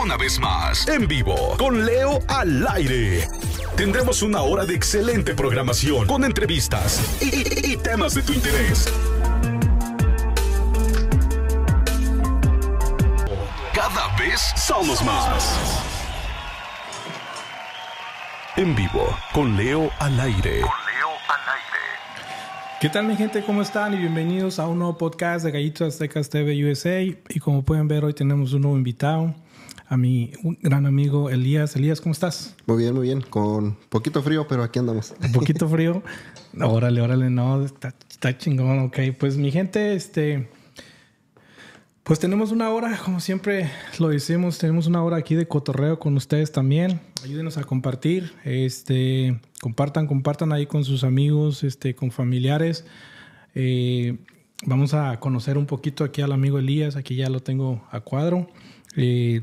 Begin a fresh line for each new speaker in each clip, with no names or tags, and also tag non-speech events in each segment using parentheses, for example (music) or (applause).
una vez más en vivo con Leo al aire. Tendremos una hora de excelente programación con entrevistas y, y temas de tu interés. Cada vez somos más. En vivo con Leo al aire. ¿Qué tal mi gente? ¿Cómo están? Y bienvenidos a un nuevo podcast de Gallitos Aztecas TV USA. Y como pueden ver, hoy tenemos un nuevo invitado a mi gran amigo Elías. Elías, ¿cómo estás?
Muy bien, muy bien. Con poquito frío, pero aquí andamos. Un poquito
(laughs) frío. órale, órale, no, está, chingón. Ok, pues mi gente, este. Pues tenemos una hora, como siempre lo decimos, tenemos una hora aquí de cotorreo con ustedes también. Ayúdenos a compartir, este, compartan, compartan ahí con sus amigos, este, con familiares. Eh, vamos a conocer un poquito aquí al amigo Elías, aquí ya lo tengo a cuadro. Eh,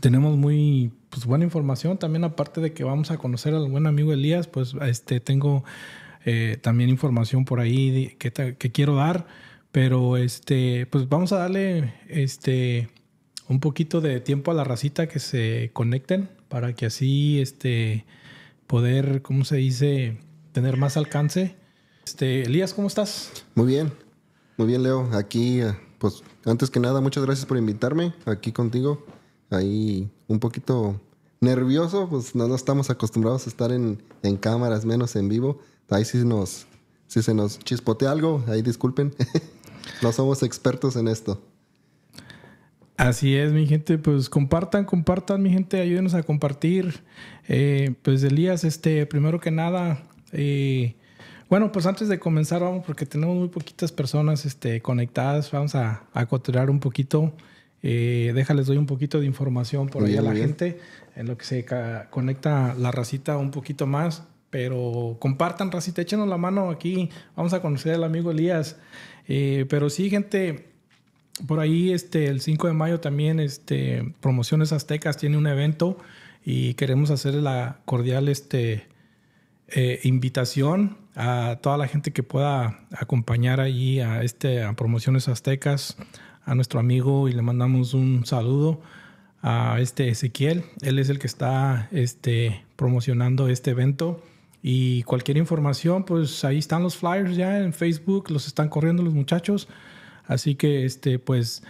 tenemos muy pues, buena información. También aparte de que vamos a conocer al buen amigo Elías, pues este, tengo eh, también información por ahí que, que, quiero dar. Pero este, pues vamos a darle este, un poquito de tiempo a la racita que se conecten para que así este, poder, ¿cómo se dice?, tener más alcance. Este, Elías, ¿cómo estás?
Muy bien, muy bien, Leo. Aquí, eh, pues, antes que nada, muchas gracias por invitarme aquí contigo ahí un poquito nervioso, pues no, estamos acostumbrados a estar en, en, cámaras, menos en vivo. Ahí sí nos, si se nos chispotea algo, ahí disculpen. (laughs) no somos expertos en esto.
Así es, mi gente, pues compartan, compartan, mi gente, ayúdenos a compartir. Eh, pues Elías, este, primero que nada, eh, bueno, pues antes de comenzar, vamos, porque tenemos muy poquitas personas este, conectadas, vamos a, a un poquito. Eh, déjales, doy un poquito de información por ahí a la gente, en lo que se conecta la racita un poquito más. Pero compartan, racita, échenos la mano aquí. Vamos a conocer al amigo Elías. Eh, pero sí, gente, por ahí este, el 5 de mayo también este, Promociones Aztecas tiene un evento y queremos hacer la cordial este, eh, invitación a toda la gente que pueda acompañar allí a, este, a Promociones Aztecas a nuestro amigo y le mandamos un saludo a este Ezequiel. Él es el que está este, promocionando este evento. Y cualquier información, pues ahí están los flyers ya en Facebook, los están corriendo los muchachos. Así que, este, pues,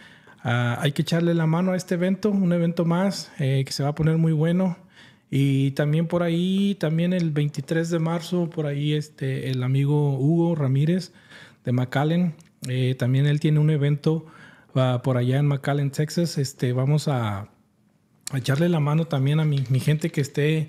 ah, hay que echarle la mano a este evento, un evento más eh, que se va a poner muy bueno. Y también por ahí, también el 23 de marzo, por ahí este, el amigo Hugo Ramírez de McAllen, eh, también él tiene un evento por allá en McAllen, Texas. Este, vamos a, echarle la mano también a mi, gente que esté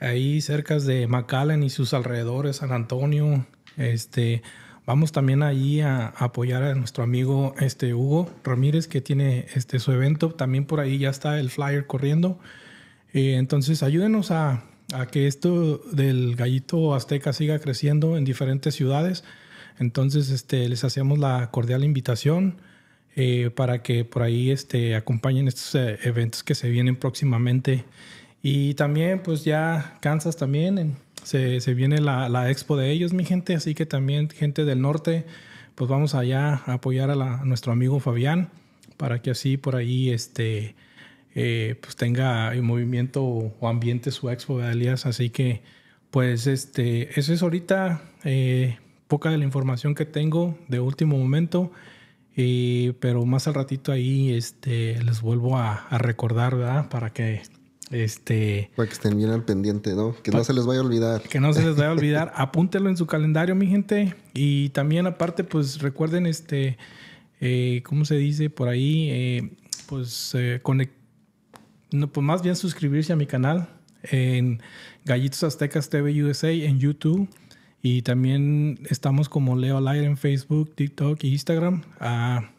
ahí cerca de McAllen y sus alrededores, San Antonio. Este, vamos también ahí a, apoyar a nuestro amigo este, Hugo Ramírez que tiene este, su evento. También por ahí ya está el flyer corriendo. Eh, entonces ayúdenos a, que esto del gallito azteca siga creciendo en diferentes ciudades. Entonces, este, les hacemos la cordial invitación. Eh, para que por ahí este, acompañen estos eh, eventos que se vienen próximamente. Y también, pues ya Kansas también, se, se, viene la, la, expo de ellos, mi gente, así que también gente del norte, pues vamos allá a apoyar a, nuestro amigo Fabián, para que así por ahí este, eh, pues tenga el movimiento o ambiente su expo de alias. Así que, pues, este, eso es ahorita poca de la información que tengo de último momento pero más al ratito ahí este, les vuelvo a, recordar, ¿verdad? Para que este.
que estén bien al pendiente, ¿no? Que no se les vaya a olvidar. Que
no se les vaya a olvidar. (laughs) Apúntenlo en su calendario, mi gente. Y también, aparte, pues recuerden, este. Eh, ¿Cómo se dice por ahí? Eh, pues, eh, no, pues más bien suscribirse a mi canal en Gallitos Aztecas TV USA en YouTube. Y también estamos como Leo al en Facebook, TikTok e Instagram. Ah,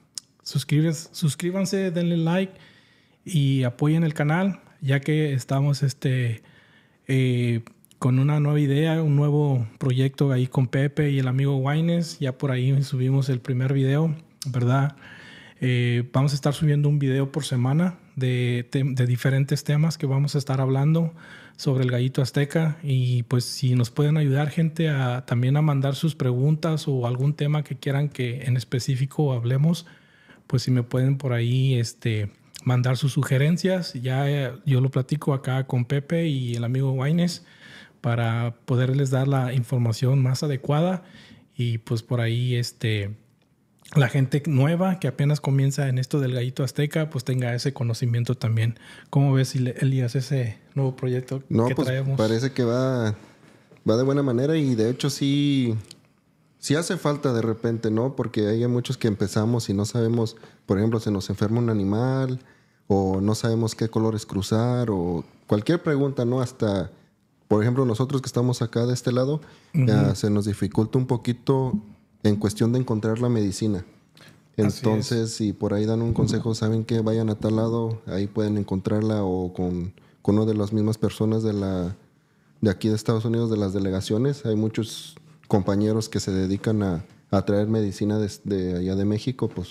suscríbanse, suscríbanse, denle like y apoyen el canal, ya que estamos este, eh, con una nueva idea, un nuevo proyecto ahí con Pepe y el amigo Wines. Ya por ahí subimos el primer video, ¿verdad? Eh, vamos a estar subiendo un video por semana de, de diferentes temas que vamos a estar hablando sobre el gallito azteca y pues si nos pueden ayudar gente también a mandar sus preguntas o algún tema que quieran que en específico hablemos, pues si me pueden por ahí este mandar sus sugerencias, ya eh, yo lo platico acá con Pepe y el amigo Guaines para poderles dar la información más adecuada y pues por ahí este la gente nueva que apenas comienza en esto del gallito azteca, pues tenga ese conocimiento también. ¿Cómo ves, Elías, ese nuevo proyecto no, pues
Parece que va, va de buena manera y de hecho sí, sí hace falta de repente, ¿no? Porque hay muchos que empezamos y no sabemos, por ejemplo, se nos enferma un animal o no sabemos qué colores cruzar o cualquier pregunta, ¿no? Hasta, por ejemplo, nosotros que estamos acá de este lado, ya se nos dificulta un poquito en cuestión de encontrar la medicina. Entonces, si por ahí dan un consejo, saben que vayan a tal lado, ahí pueden encontrarla o con, con una de las mismas personas de, la, de aquí de Estados Unidos, de las delegaciones. Hay muchos compañeros que se dedican a, traer medicina de, allá de México, pues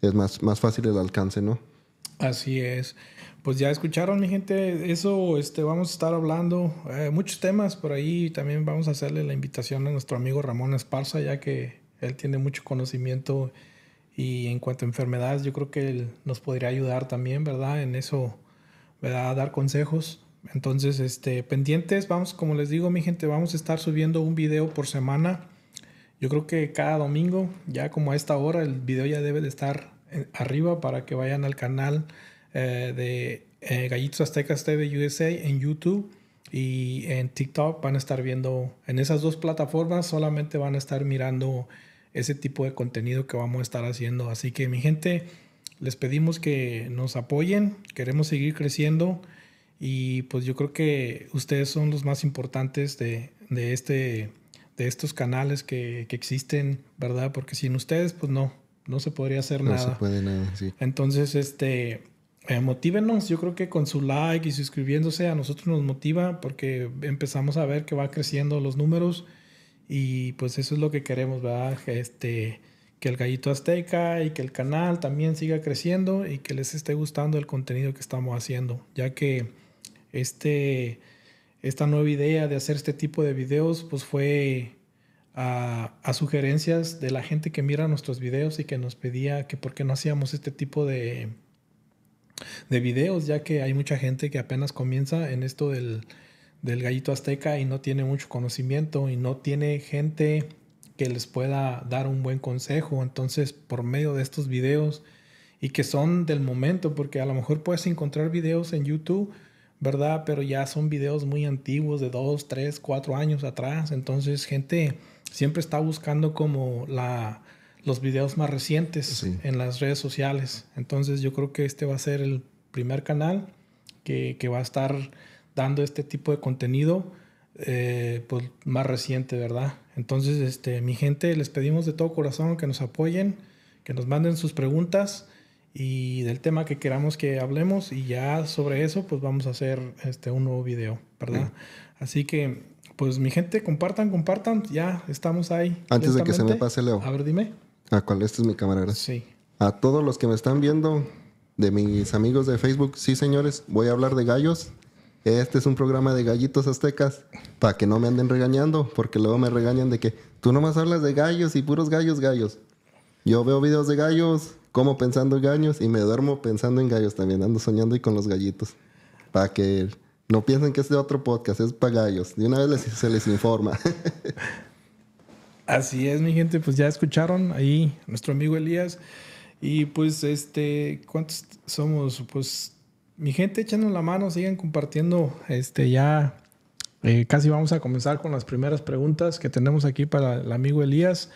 es más, más fácil el alcance, ¿no?
Así es. Pues ya escucharon, mi gente, eso este, vamos a estar hablando eh, muchos temas por ahí. También vamos a hacerle la invitación a nuestro amigo Ramón Esparza, ya que él tiene mucho conocimiento y en cuanto a enfermedades, yo creo que él nos podría ayudar también, ¿verdad? En eso, ¿verdad? A dar consejos. Entonces, este, pendientes, vamos, como les digo, mi gente, vamos a estar subiendo un video por semana. Yo creo que cada domingo, ya como a esta hora, el video ya debe de estar arriba para que vayan al canal eh, de eh, Gallitos Aztecas TV USA en YouTube y en TikTok van a estar viendo, en esas dos plataformas solamente van a estar mirando ese tipo de contenido que vamos a estar haciendo. Así que mi gente, les pedimos que nos apoyen, queremos seguir creciendo y pues yo creo que ustedes son los más importantes de, este, de estos canales que, que existen, ¿verdad? Porque sin ustedes, pues no, no se podría hacer nada. No se puede nada, sí. Entonces, este, eh, motívenos. Yo creo que con su like y suscribiéndose a nosotros nos motiva porque empezamos a ver que va creciendo los números y pues eso es lo que queremos, ¿verdad? Este, que el gallito azteca y que el canal también siga creciendo y que les esté gustando el contenido que estamos haciendo, ya que este, esta nueva idea de hacer este tipo de videos pues fue a, sugerencias de la gente que mira nuestros videos y que nos pedía que por qué no hacíamos este tipo de, de videos, ya que hay mucha gente que apenas comienza en esto del, del gallito azteca y no tiene mucho conocimiento y no tiene gente que les pueda dar un buen consejo. Entonces, por medio de estos videos y que son del momento, porque a lo mejor puedes encontrar videos en YouTube, ¿verdad? Pero ya son videos muy antiguos, de 2, 3, 4 años atrás. Entonces, gente siempre está buscando como la, los videos más recientes en las redes sociales. Entonces yo creo que este va a ser el primer canal que, va a estar dando este tipo de contenido eh, pues, más reciente, ¿verdad? Entonces, este, mi gente, les pedimos de todo corazón que nos apoyen, que nos manden sus preguntas y del tema que queramos que hablemos y ya sobre eso pues vamos a hacer este, un nuevo video, ¿verdad? Así que pues mi gente, compartan, compartan. Ya estamos ahí. Antes de que se me pase, Leo. A ver, dime.
¿A cuál? Esta es mi cámara, Sí. A todos los que me están viendo, de mis amigos de Facebook, sí, señores, voy a hablar de gallos. Este es un programa de gallitos aztecas para que no me anden regañando, porque luego me regañan de que tú nomás hablas de gallos y puros gallos, gallos. Yo veo videos de gallos, como pensando en gallos y me duermo pensando en gallos también. Ando soñando y con los gallitos. Para que no piensen que es de otro podcast, es para gallos. De una vez se les informa.
Así es, mi gente, pues ya escucharon ahí a nuestro amigo Elías. Y pues, este, ¿cuántos somos? Pues, mi gente, échenos la mano, sigan compartiendo. Este, ya eh, casi vamos a comenzar con las primeras preguntas que tenemos aquí para el amigo Elías.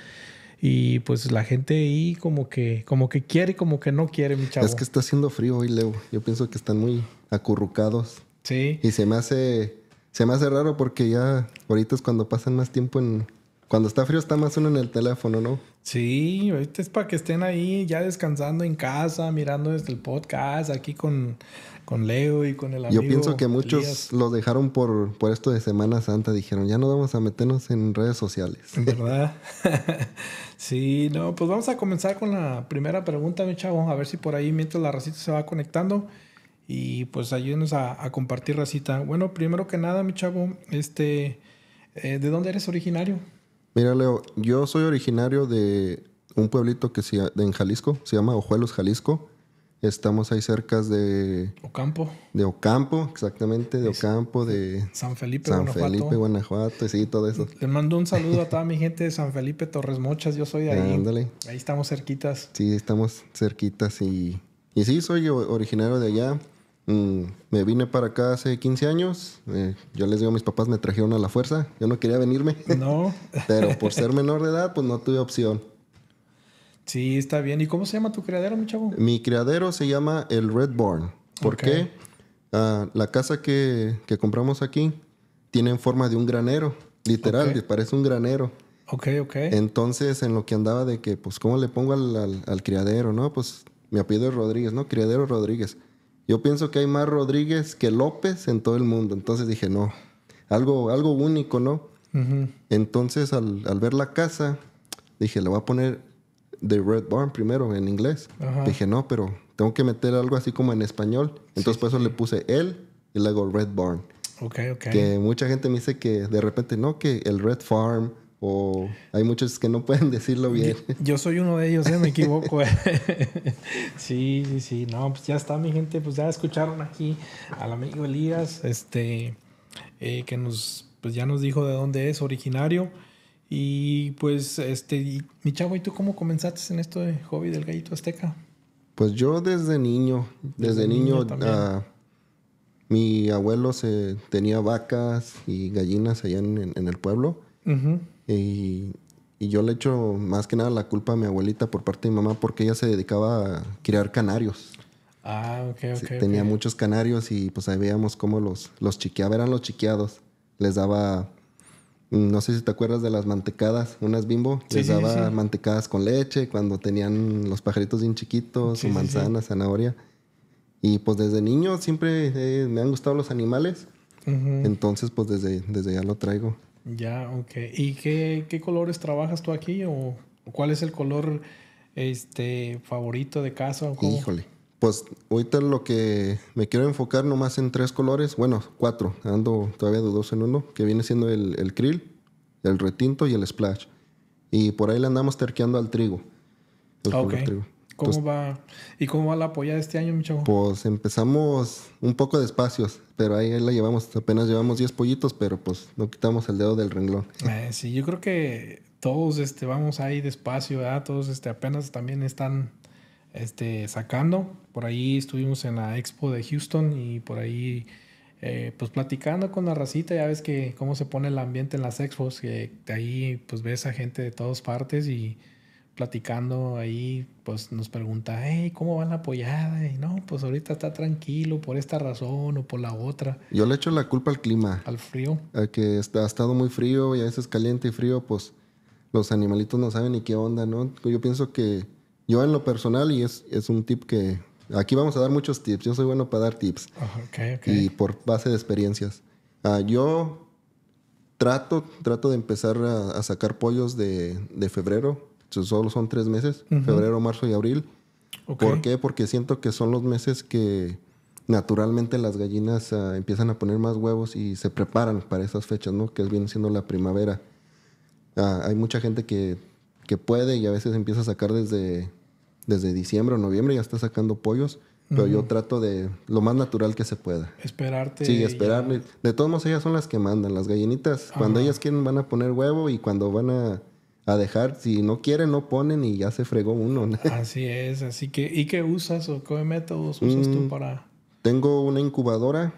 Y pues la gente ahí como que, como que quiere y como que no quiere, mi chavo. Es que
está haciendo frío hoy, Leo. Yo pienso que están muy acurrucados. Sí. Y se me hace, se me hace raro porque ya ahorita es cuando pasan más tiempo en... Cuando está frío está más uno en el teléfono,
¿no? Sí, ahorita es para que estén ahí ya descansando en casa, mirando desde el podcast, aquí con, con Leo y con el amigo. Yo pienso que muchos lo los
dejaron por, por esto de Semana Santa. Dijeron, ya no vamos a meternos en redes sociales.
¿Verdad? (laughs) sí, no, pues vamos a comenzar con la primera pregunta, mi chavo. A ver si por ahí mientras la racita se va conectando y pues ayúdenos a, compartir la cita. Bueno, primero que nada, mi chavo, este, eh, ¿de dónde eres originario?
Mira, Leo, yo soy originario de un pueblito que se, en Jalisco, se llama Ojuelos, Jalisco. Estamos ahí cerca de... Ocampo. De Ocampo, exactamente, de Ocampo, de...
San Felipe, San Felipe,
Guanajuato, y sí, todo eso.
Te mando un saludo a toda mi gente de San Felipe, Torres Mochas, yo soy de ahí. Ahí estamos cerquitas.
Sí, estamos cerquitas y... Y sí, soy originario de allá. Mm, me vine para acá hace 15 años. Eh, yo les digo mis papás, me trajeron a la fuerza. Yo no quería venirme. No. (laughs) Pero por ser menor de edad, pues no tuve opción. Sí, está bien. ¿Y cómo se llama tu criadero, mi Mi criadero se llama el Redborn. ¿Por qué? Ah, la casa que, compramos aquí tiene forma de un granero. Literal, parece un granero. Ok, ok. Entonces, en lo que andaba de que, pues, ¿cómo le pongo al, criadero, no? Pues, mi apellido es Rodríguez, ¿no? Criadero Rodríguez. Yo pienso que hay más Rodríguez que López en todo el mundo. Entonces dije, no, algo, algo único, ¿no? Entonces al, ver la casa, dije, le voy a poner The Red Barn primero en inglés. Dije, no, pero tengo que meter algo así como en español. Entonces por eso le puse él y luego Red Barn.
Okay, okay. Que
mucha gente me dice que de repente, no, que el Red Farm, o hay muchos que no pueden decirlo bien.
Yo soy uno de ellos, ¿eh? me equivoco. ¿eh? (laughs) sí, sí, sí. No, pues ya está mi gente, pues ya escucharon aquí al amigo Elías, este, eh, que nos, pues ya nos dijo de dónde es originario. Y pues, este, y, mi chavo, ¿y tú cómo comenzaste en esto de hobby del gallito azteca?
Pues yo desde niño, desde, niño, ah, mi abuelo se, tenía vacas y gallinas allá en, el pueblo. Ajá. Y, yo le echo más que nada la culpa a mi abuelita por parte de mi mamá porque ella se dedicaba a criar canarios.
Ah, ok, ok. Tenía muchos
canarios y pues ahí veíamos cómo los, los chiqueaba, eran los chiqueados. Les daba, no sé si te acuerdas de las mantecadas, unas bimbo, les daba mantecadas con leche cuando tenían los pajaritos bien chiquitos, su manzana, zanahoria. Y pues desde niño siempre eh, me han gustado los animales.
Entonces
pues desde, desde ya lo traigo.
Ya, ok. ¿Y qué, qué colores trabajas tú aquí? ¿O cuál es el color este, favorito de casa? ¿Cómo?
Híjole. Pues ahorita lo que me quiero enfocar nomás en tres colores, bueno, cuatro, ando todavía dos en uno, que viene siendo el, krill, el retinto y el splash. Y por ahí le andamos terqueando al trigo.
okay. trigo. Pues ¿Cómo va? ¿Y cómo va la apoyada este año, mi
Pues empezamos un poco despacios, pero ahí, la llevamos. Apenas llevamos 10 pollitos, pero pues no quitamos el dedo del renglón.
Eh, sí, yo creo que todos este, vamos ahí despacio, Todos este, apenas también están este, sacando. Por ahí estuvimos en la expo de Houston y por ahí eh, pues platicando con la racita, ya ves que cómo se pone el ambiente en las expos, que de ahí pues ves a gente de todas partes y platicando ahí, pues nos pregunta, hey, ¿cómo van la pollada? Y no, pues ahorita está tranquilo por esta razón o por la otra.
Yo le echo la culpa al clima. Al frío. Eh, que ha estado muy frío y a veces caliente y frío, pues los animalitos no saben ni qué onda, ¿no? Yo pienso que yo en lo personal, y es, es un tip que... Aquí vamos a dar muchos tips. Yo soy bueno para dar tips. Ah, okay, Y por base de experiencias. Ah, yo trato, trato de empezar a, a sacar pollos de, de febrero solo son tres meses, febrero, marzo y abril. ¿Por qué? Porque siento que son los meses que naturalmente las gallinas ah, empiezan a poner más huevos y se preparan para esas fechas, ¿no? Que viene siendo la primavera. Ah, hay mucha gente que, que, puede y a veces empieza a sacar desde, desde diciembre o noviembre, ya está sacando pollos. Pero yo trato de lo más natural que se pueda. Esperarte. Sí, esperarle. De todos modos, ellas son las que mandan. Las gallinitas, cuando ellas quieren, van a poner huevo y cuando van a a dejar. Si no quieren, no ponen y ya se fregó uno.
(laughs) Así es, así que, ¿y qué usas o qué métodos usas tú mm, para...?
Tengo una incubadora,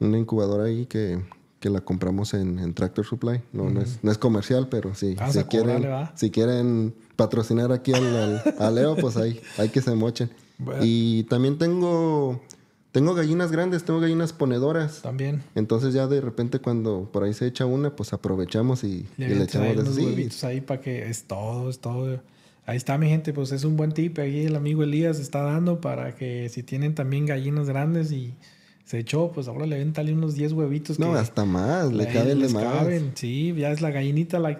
una incubadora ahí que, que la compramos en, Tractor Supply. No, no, es, no, es, comercial, pero sí. Ah, si, quieren, si quieren patrocinar aquí al, al a Leo, pues ahí hay que se mochen. (laughs) Y también tengo tengo gallinas grandes, tengo gallinas ponedoras. También. Entonces ya de repente cuando por ahí se echa una, pues aprovechamos y le, y le echamos unos huevitos
ahí para que es todo, es todo. Ahí está mi gente, pues es un buen tip. Ahí el amigo Elías está dando para que si tienen también gallinas grandes y se echó, pues ahora le y unos 10 huevitos. No, hasta
más, le caben de más.
Sí, ya es la gallinita, la,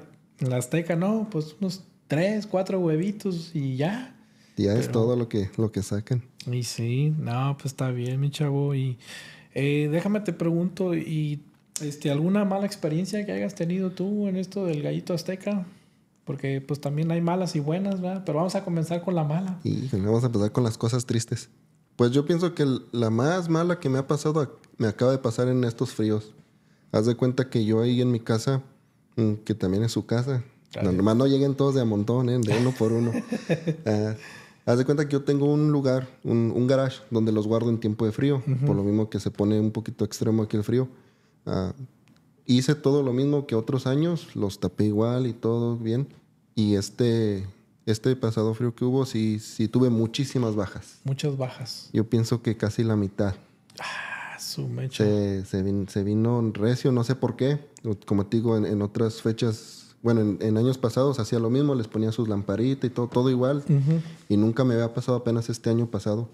azteca, no, pues unos 3, 4 huevitos y ya.
Ya es todo lo que, lo que sacan.
Y sí, no, pues está bien, mi chavo. Y eh, déjame te pregunto, ¿y este, alguna mala experiencia que hayas tenido tú en esto del gallito azteca? Porque pues también hay malas y buenas, ¿verdad? Pero vamos a comenzar con la mala.
Y vamos a empezar con las cosas tristes. Pues yo pienso que la más mala que me ha pasado me acaba de pasar en estos fríos. Haz de cuenta que yo ahí en mi casa, mm, que también es su casa, nomás no lleguen todos de a montón, ¿eh? de uno por uno. (laughs) Ah, Haz de cuenta que yo tengo un lugar, un, garage, donde los guardo en tiempo de frío, por lo mismo que se pone un poquito extremo aquí el frío. Ah, hice todo lo mismo que otros años, los tapé igual y todo bien. Y este, este pasado frío que hubo, sí, sí tuve muchísimas bajas.
Muchas bajas.
Yo pienso que casi la mitad.
Ah, su mecha.
Se, vino recio, no sé por qué. Como te digo, en otras fechas bueno, en, años pasados hacía lo mismo, les ponía sus lamparitas y todo, todo igual. Y nunca me había pasado apenas este año pasado.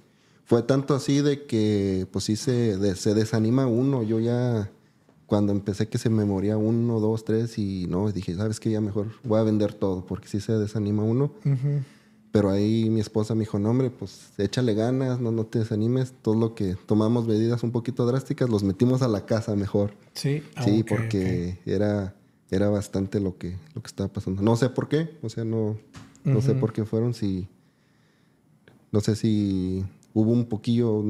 Fue tanto así de que, pues sí, se, se desanima uno. Yo ya, cuando empecé que se me moría uno, dos, tres, y no, dije, ¿sabes qué? Ya mejor voy a vender todo, porque sí se desanima uno. Pero ahí mi esposa me dijo, no, hombre, pues échale ganas, no, no te desanimes. Todo lo que tomamos medidas un poquito drásticas, los metimos a la casa mejor.
Sí, sí porque
era era bastante lo que, lo que estaba pasando. No sé por qué, o sea, no, no sé por qué fueron, si, no sé si hubo un poquillo,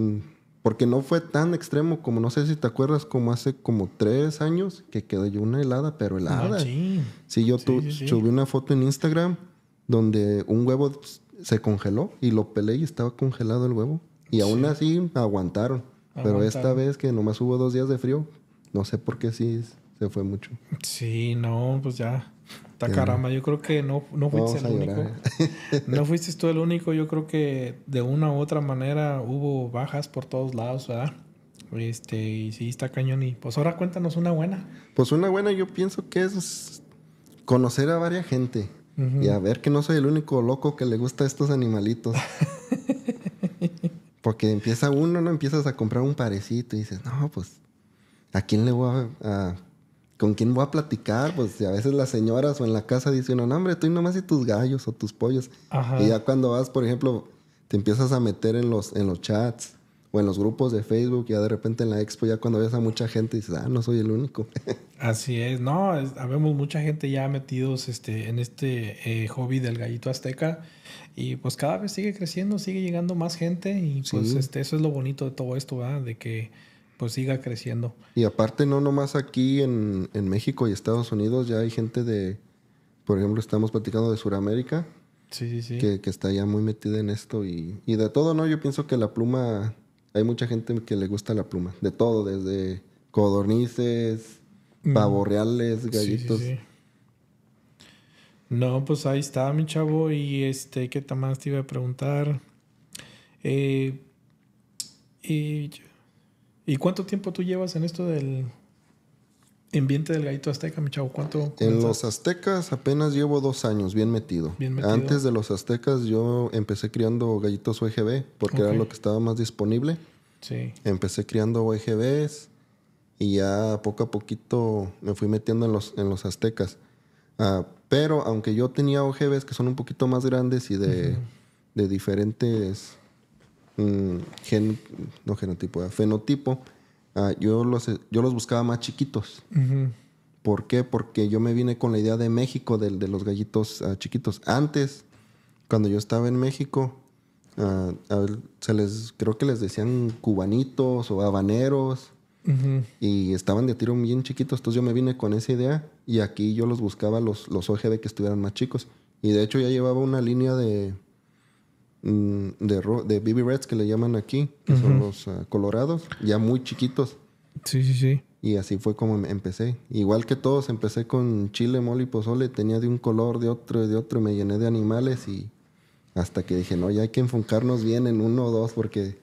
porque no fue tan extremo como, no sé si te acuerdas, como hace como tres años que quedó yo una helada, pero ah, helada. sí. sí. yo sí, subí una foto en Instagram donde un huevo se congeló y lo pelé y estaba congelado el huevo. Y aún así aguantaron. aguantaron. Pero esta vez que nomás hubo dos días de frío, no sé por qué sí se fue mucho.
Sí, no, pues ya. Está caramba, yo creo que no, no fuiste el único. (laughs) no fuiste tú el único, yo creo que de una u otra manera hubo bajas por todos lados, ¿verdad? Este, y sí, está cañón. Y pues ahora cuéntanos una buena.
Pues una buena yo pienso que es conocer a varias gente. Y a ver que no soy el único loco que le gusta estos animalitos. (laughs) Porque empieza uno, ¿no? Empiezas a comprar un parecito y dices, no, pues, ¿a quién le voy a ¿con quién voy a platicar? Pues a veces las señoras o en la casa dicen, no, hombre, tú nomás y tus gallos o tus pollos. Y ya cuando vas, por ejemplo, te empiezas a meter en los, en los chats o en los grupos de Facebook, ya de repente en la expo, ya cuando ves a mucha gente, dices, ah,
no soy el único. (laughs) Así es, no, es, habemos mucha gente ya metidos este, en este eh, hobby del gallito azteca y pues cada vez sigue creciendo, sigue llegando más gente y pues este, eso es lo bonito de todo esto, ¿verdad? De que pues, siga creciendo.
Y aparte, no nomás aquí en, México y Estados Unidos, ya hay gente de, por ejemplo, estamos platicando de Sudamérica. Sí, sí, sí. Que, está ya muy metida en esto y, de todo, ¿no? Yo pienso que la pluma, hay mucha gente que le gusta la pluma, de todo, desde codornices, mm. pavorreales reales, gallitos.
No, pues ahí está, mi chavo. Y este, ¿qué tamás te iba a preguntar? Eh, y ¿Y cuánto tiempo tú llevas en esto del ambiente del gallito azteca, mi chavo? ¿Cuánto? En los
aztecas apenas llevo dos años, bien metido. Antes de los aztecas yo empecé criando gallitos OGB, porque era lo que estaba más disponible. Sí. Empecé criando OGBs y ya poco a poquito me fui metiendo en los, en los aztecas. Ah, pero aunque yo tenía OGBs que son un poquito más grandes y de, de diferentes Mm, gen, no genotipo, eh, fenotipo, ah, yo, los, yo los buscaba más chiquitos. ¿Por qué? Porque yo me vine con la idea de México, de, de los gallitos ah, chiquitos. Antes, cuando yo estaba en México, ah, se les, creo que les decían cubanitos o habaneros. Y estaban de tiro bien chiquitos, entonces yo me vine con esa idea y aquí yo los buscaba los, los OGB que estuvieran más chicos. Y de hecho ya llevaba una línea de, Mm, de, de BB Reds que le llaman aquí, que son los ah, colorados, ya muy chiquitos. Sí, sí, sí. Y así fue como em-, empecé. Igual que todos, empecé con chile, mole y pozole. Tenía de un color, de otro, de otro. Me llené de animales y hasta que dije, no, ya hay que enfocarnos bien en uno o dos porque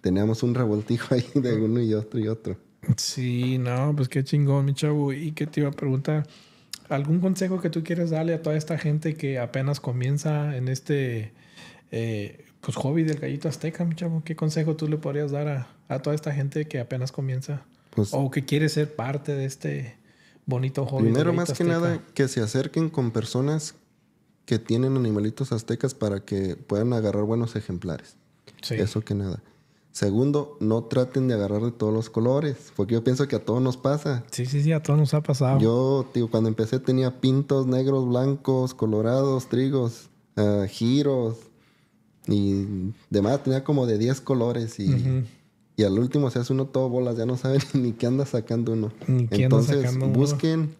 teníamos un revoltijo (laughs) ahí de uno y otro y otro.
Sí, no, pues qué chingón, mi chavo. ¿Y que te iba a preguntar? ¿Algún consejo que tú quieres darle a toda esta gente que apenas comienza en este eh, pues hobby del gallito azteca, mi chavo, ¿qué consejo tú le podrías dar a, toda esta gente que apenas comienza pues o que quiere ser parte de este bonito hobby? Primero, más que nada,
que se acerquen con personas que tienen animalitos aztecas para que puedan agarrar buenos ejemplares. Eso que nada. Segundo, no traten de agarrar de todos los colores, porque yo pienso que a todos nos pasa.
Sí, sí, sí, a todos nos ha pasado.
Yo, tío, cuando empecé tenía pintos, negros, blancos, colorados, trigos, ah, giros, y demás, tenía como de 10 colores y, al último se hace uno todo bolas, ya no saben (laughs) ni qué anda sacando uno. Entonces busquen,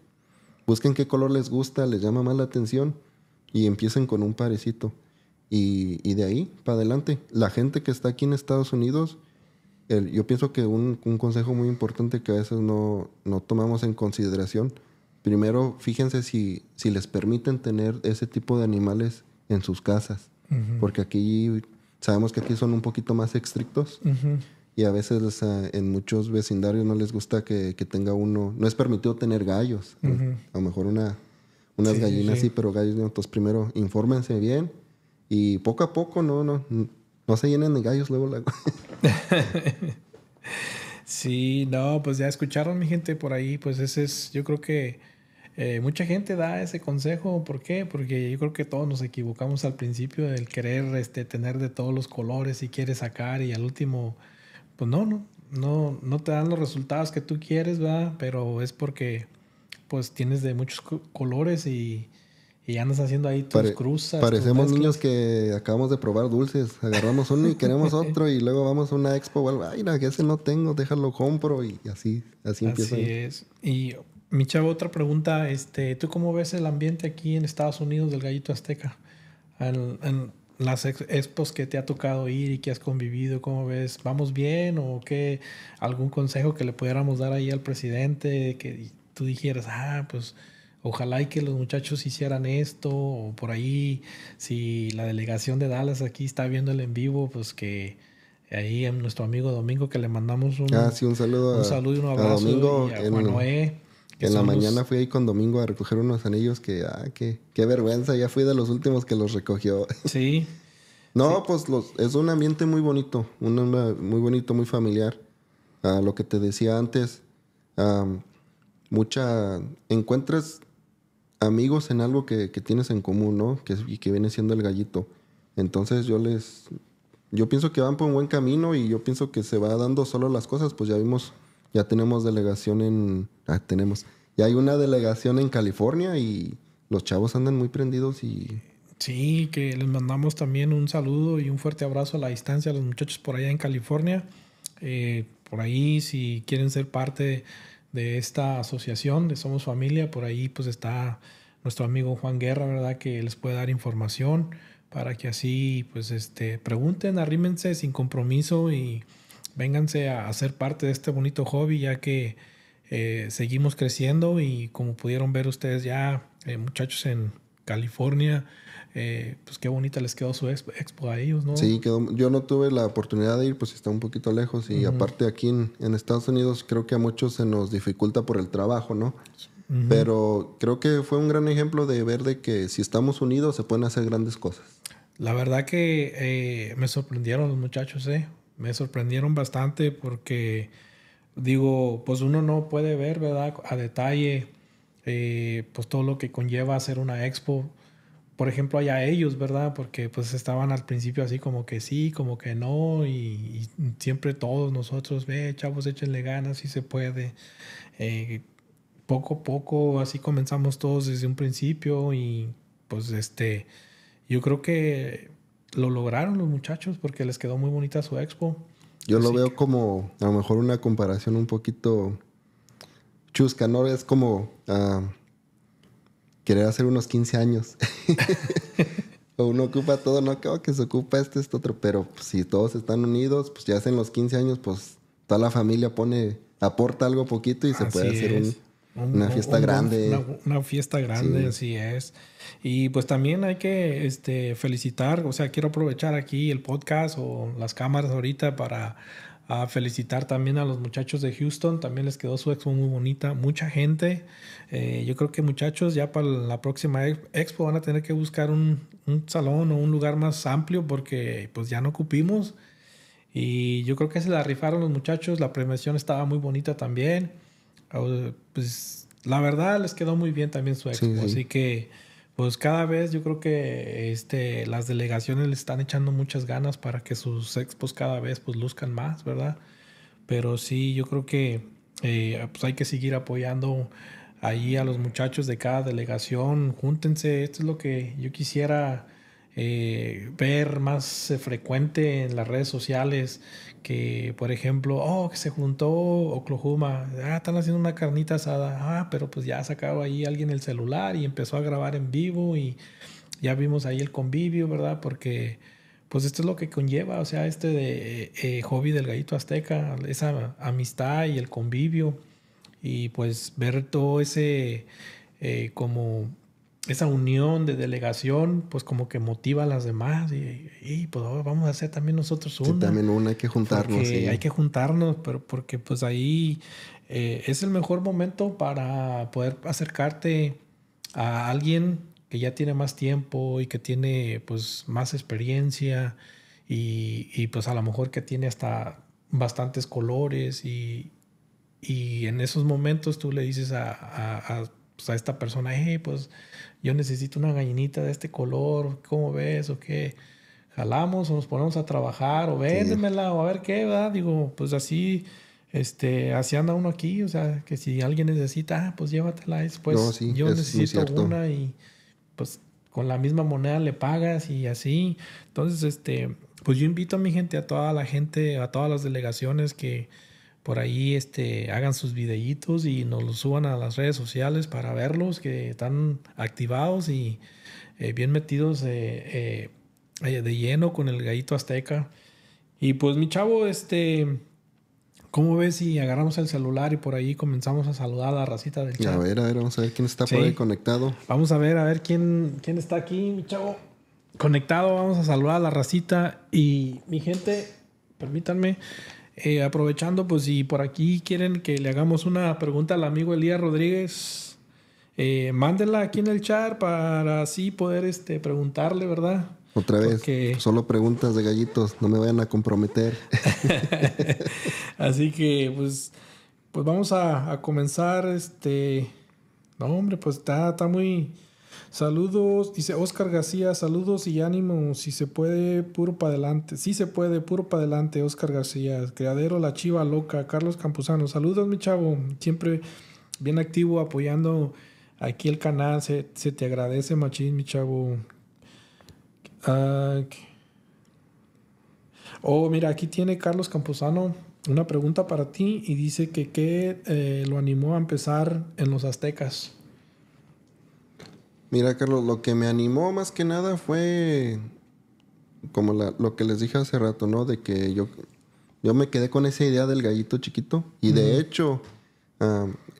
busquen qué color les gusta, les llama más la atención y empiecen con un parecito. Y, y de ahí para adelante, la gente que está aquí en Estados Unidos, yo pienso que un, un, consejo muy importante que a veces no, no tomamos en consideración, primero fíjense si, si les permiten tener ese tipo de animales en sus casas porque aquí sabemos que aquí son un poquito más estrictos. Y a veces en muchos vecindarios no les gusta que, tenga uno. No es permitido tener gallos. A lo mejor unas gallinas sí. pero gallos no. Entonces primero infórmense bien y poco a poco no, no, no se llenen de gallos luego.
La... (laughs) sí, no, pues ya escucharon mi gente por ahí. Pues ese es, yo creo que eh, mucha gente da ese consejo, ¿por qué? Porque yo creo que todos nos equivocamos al principio del querer este, tener de todos los colores y quieres sacar y al último, pues no, no, no, te dan los resultados que tú quieres, ¿verdad? Pero es porque pues tienes de muchos colores y, y andas haciendo ahí tus cruzas. Parecemos niños
que acabamos de probar dulces. Agarramos uno y queremos (laughs) otro y luego vamos a una expo o Ay, la que ese no tengo, déjalo compro y así, así, así empieza. Así
es. Y mi chavo, otra pregunta. Este, ¿Tú cómo ves el ambiente aquí en Estados Unidos del Gallito Azteca? En, las expos que te ha tocado ir y que has convivido, ¿cómo ves? ¿Vamos bien o qué? ¿Algún consejo que le pudiéramos dar ahí al presidente que tú dijeras, ah, pues ojalá y que los muchachos hicieran esto o por ahí, si la delegación de Dallas aquí está viendo el en vivo, pues que ahí en nuestro amigo Domingo que le mandamos un, ah, saludo, un y un abrazo a en la mañana
fui ahí con Domingo a recoger unos anillos que, ah, qué, vergüenza, ya fui de los últimos que los recogió. (laughs) Sí. no, pues los, es un ambiente muy bonito, un, muy bonito, muy familiar. A lo que te decía antes, mucha, encuentras amigos en algo que, tienes en común, ¿no? Que, y que viene siendo el gallito. Entonces yo les, yo pienso que van por un buen camino y yo pienso que se va dando solo las cosas, pues ya vimos ya tenemos delegación en. Ah, tenemos. Ya hay una delegación en California y los chavos andan muy prendidos
y. Sí, que les mandamos también un saludo y un fuerte abrazo a la distancia a los muchachos por allá en California. Eh, por ahí, si quieren ser parte de esta asociación de Somos Familia, por ahí pues está nuestro amigo Juan Guerra, ¿verdad? Que les puede dar información para que así pues este, pregunten, arrímense sin compromiso y vénganse a, ser parte de este bonito hobby ya que eh, seguimos creciendo y como pudieron ver ustedes ya, eh, muchachos en California, eh, pues qué bonita les quedó su expo, a ellos, ¿no? Sí,
quedó, yo no tuve la oportunidad de ir, pues está un poquito lejos y aparte aquí en, Estados Unidos creo que a muchos se nos dificulta por el trabajo, ¿no? Pero creo que fue un gran ejemplo de ver de que si estamos unidos se pueden hacer grandes cosas.
La verdad que me sorprendieron los muchachos, ¿eh? me sorprendieron bastante porque digo, pues uno no puede ver, ¿verdad? A detalle, eh, pues todo lo que conlleva hacer una expo. Por ejemplo, allá ellos, ¿verdad? Porque pues estaban al principio así como que sí, como que no, y, siempre todos nosotros, ve, chavos, échenle ganas si se puede. Eh, poco a poco, así comenzamos todos desde un principio y pues este, yo creo que lo lograron los muchachos porque les quedó muy bonita su expo.
Yo lo veo como a lo mejor una comparación un poquito chusca, ¿no? Es como ah, querer hacer unos 15 años. (laughs) o uno ocupa todo, no creo que se ocupa este, este otro, pero pues, si todos están unidos, pues ya hacen los 15 años, pues toda la familia pone, aporta algo poquito y se puede hacer un una fiesta grande. Una, fiesta grande,
así es. Y pues también hay que este, felicitar, o sea, quiero aprovechar aquí el podcast o las cámaras ahorita para felicitar también a los muchachos de Houston. También les quedó su expo muy bonita. Mucha gente. Eh, yo creo que muchachos ya para la próxima expo van a tener que buscar un, un, salón o un lugar más amplio porque pues ya no cupimos Y yo creo que se la rifaron los muchachos. La premiación estaba muy bonita también pues la verdad les quedó muy bien también su expo, así que pues cada vez yo creo que este las delegaciones le están echando muchas ganas para que sus expos cada vez pues luzcan más, ¿verdad? Pero sí, yo creo que eh, pues hay que seguir apoyando ahí a los muchachos de cada delegación, júntense, esto es lo que yo quisiera eh, ver más eh, frecuente en las redes sociales que, por ejemplo, oh, que se juntó Oklahoma, ah, están haciendo una carnita asada, ah, pero pues ya sacaba sacado ahí alguien el celular y empezó a grabar en vivo y ya vimos ahí el convivio, ¿verdad? Porque pues esto es lo que conlleva, o sea, este de, eh, hobby del gallito azteca, esa amistad y el convivio y pues ver todo ese como esa unión de delegación, pues como que motiva a las demás y, y pues vamos a hacer también nosotros una. también una,
hay que juntarnos. Sí. Hay que
juntarnos, pero porque pues ahí eh, es el mejor momento para poder acercarte a alguien que ya tiene más tiempo y que tiene pues más experiencia y, y pues a lo mejor que tiene hasta bastantes colores y, y en esos momentos tú le dices a, a, a pues, a esta persona, hey, pues yo necesito una gallinita de este color, ¿cómo ves? ¿O qué? Jalamos o nos ponemos a trabajar o véndemela o a ver qué, ¿verdad? Digo, pues así, este, así anda uno aquí, o sea, que si alguien necesita, ah, pues llévatela, después yo necesito una y pues con la misma moneda le pagas y así. Entonces, este, pues yo invito a mi gente, a toda la gente, a todas las delegaciones que, por ahí este, hagan sus videitos y nos los suban a las redes sociales para verlos, que están activados y eh, bien metidos eh, eh, de lleno con el gallito azteca. Y pues mi chavo, este, ¿cómo ves si agarramos el celular y por ahí comenzamos a saludar a la racita del chavo? A
ver, a ver, vamos a ver quién está por ahí conectado.
Vamos a ver, a ver quién, quién está aquí, mi chavo. Conectado, vamos a saludar a la racita y mi gente, permítanme. Eh, aprovechando, pues si por aquí quieren que le hagamos una pregunta al amigo Elías Rodríguez, eh, mándenla aquí en el chat para así poder este, preguntarle, ¿verdad? Otra vez,
solo preguntas de gallitos, no me vayan a comprometer. (laughs)
(laughs) así que, pues, pues vamos a, comenzar. Este, no, hombre, pues está muy, Saludos, dice Oscar García, saludos y ánimo, si se puede, puro para adelante, si sí se puede, puro para adelante, Oscar García, criadero La Chiva Loca, Carlos Campuzano, saludos mi chavo, siempre bien activo apoyando aquí el canal, se, te agradece machín mi chavo. oh, mira, aquí tiene Carlos Campuzano una pregunta para ti y dice que qué eh, lo animó a empezar en los aztecas.
Mira, Carlos, lo que me animó más que nada fue como lo que les dije hace rato, ¿no? De que yo, yo me quedé con esa idea del gallito chiquito. Y de hecho,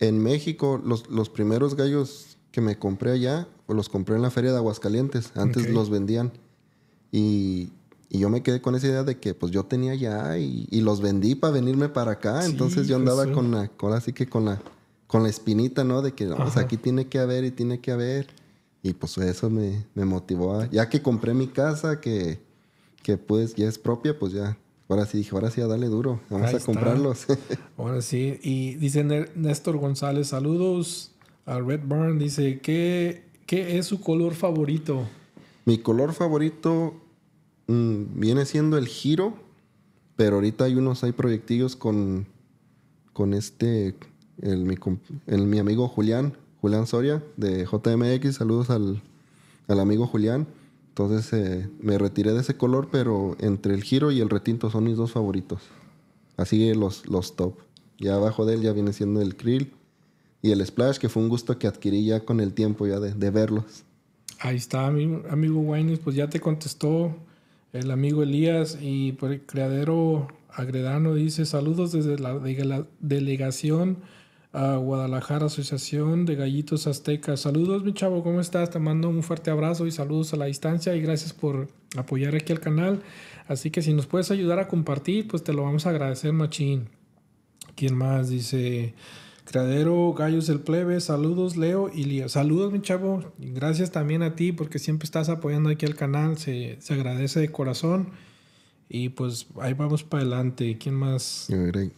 en México, los, los, primeros gallos que me compré allá, los compré en la feria de Aguascalientes. Antes los vendían. Y, yo me quedé con esa idea de que pues yo tenía ya y, los vendí para venirme para acá. Entonces yo pues andaba con la, cola así que con la, con la espinita, ¿no? De que no, pues, aquí tiene que haber y tiene que haber y pues eso me, motivó. ya que compré mi casa, que, que pues ya es propia, pues ya. Ahora sí dije, ahora sí a darle duro. Vamos a comprarlos.
(laughs) ahora sí. Y dice Néstor González, saludos a Red Burn Dice, ¿qué, es su color favorito?
Mi color favorito mm, viene siendo el giro, pero ahorita hay unos, hay proyectillos con, con este, el, mi, el, mi amigo Julián Julián Soria de JMX. Saludos al, amigo Julián. Entonces eh, me retiré de ese color, pero entre el giro y el retinto son mis dos favoritos. Así los, los top. Y abajo de él ya viene siendo el krill y el splash, que fue un gusto que adquirí ya con el tiempo ya de, verlos.
Ahí está, amigo, amigo pues ya te contestó el amigo Elías y por pues, el creadero Agredano dice saludos desde la delegación a Guadalajara, Asociación de Gallitos Aztecas. Saludos, mi chavo, ¿cómo estás? Te mando un fuerte abrazo y saludos a la distancia y gracias por apoyar aquí al canal. Así que si nos puedes ayudar a compartir, pues te lo vamos a agradecer, machín. ¿Quién más? Dice Creadero Gallos del Plebe, saludos Leo y Lía. Saludos, mi chavo. gracias también a ti porque siempre estás apoyando aquí al canal, se, se agradece de corazón. Y pues ahí vamos para adelante. ¿Quién más?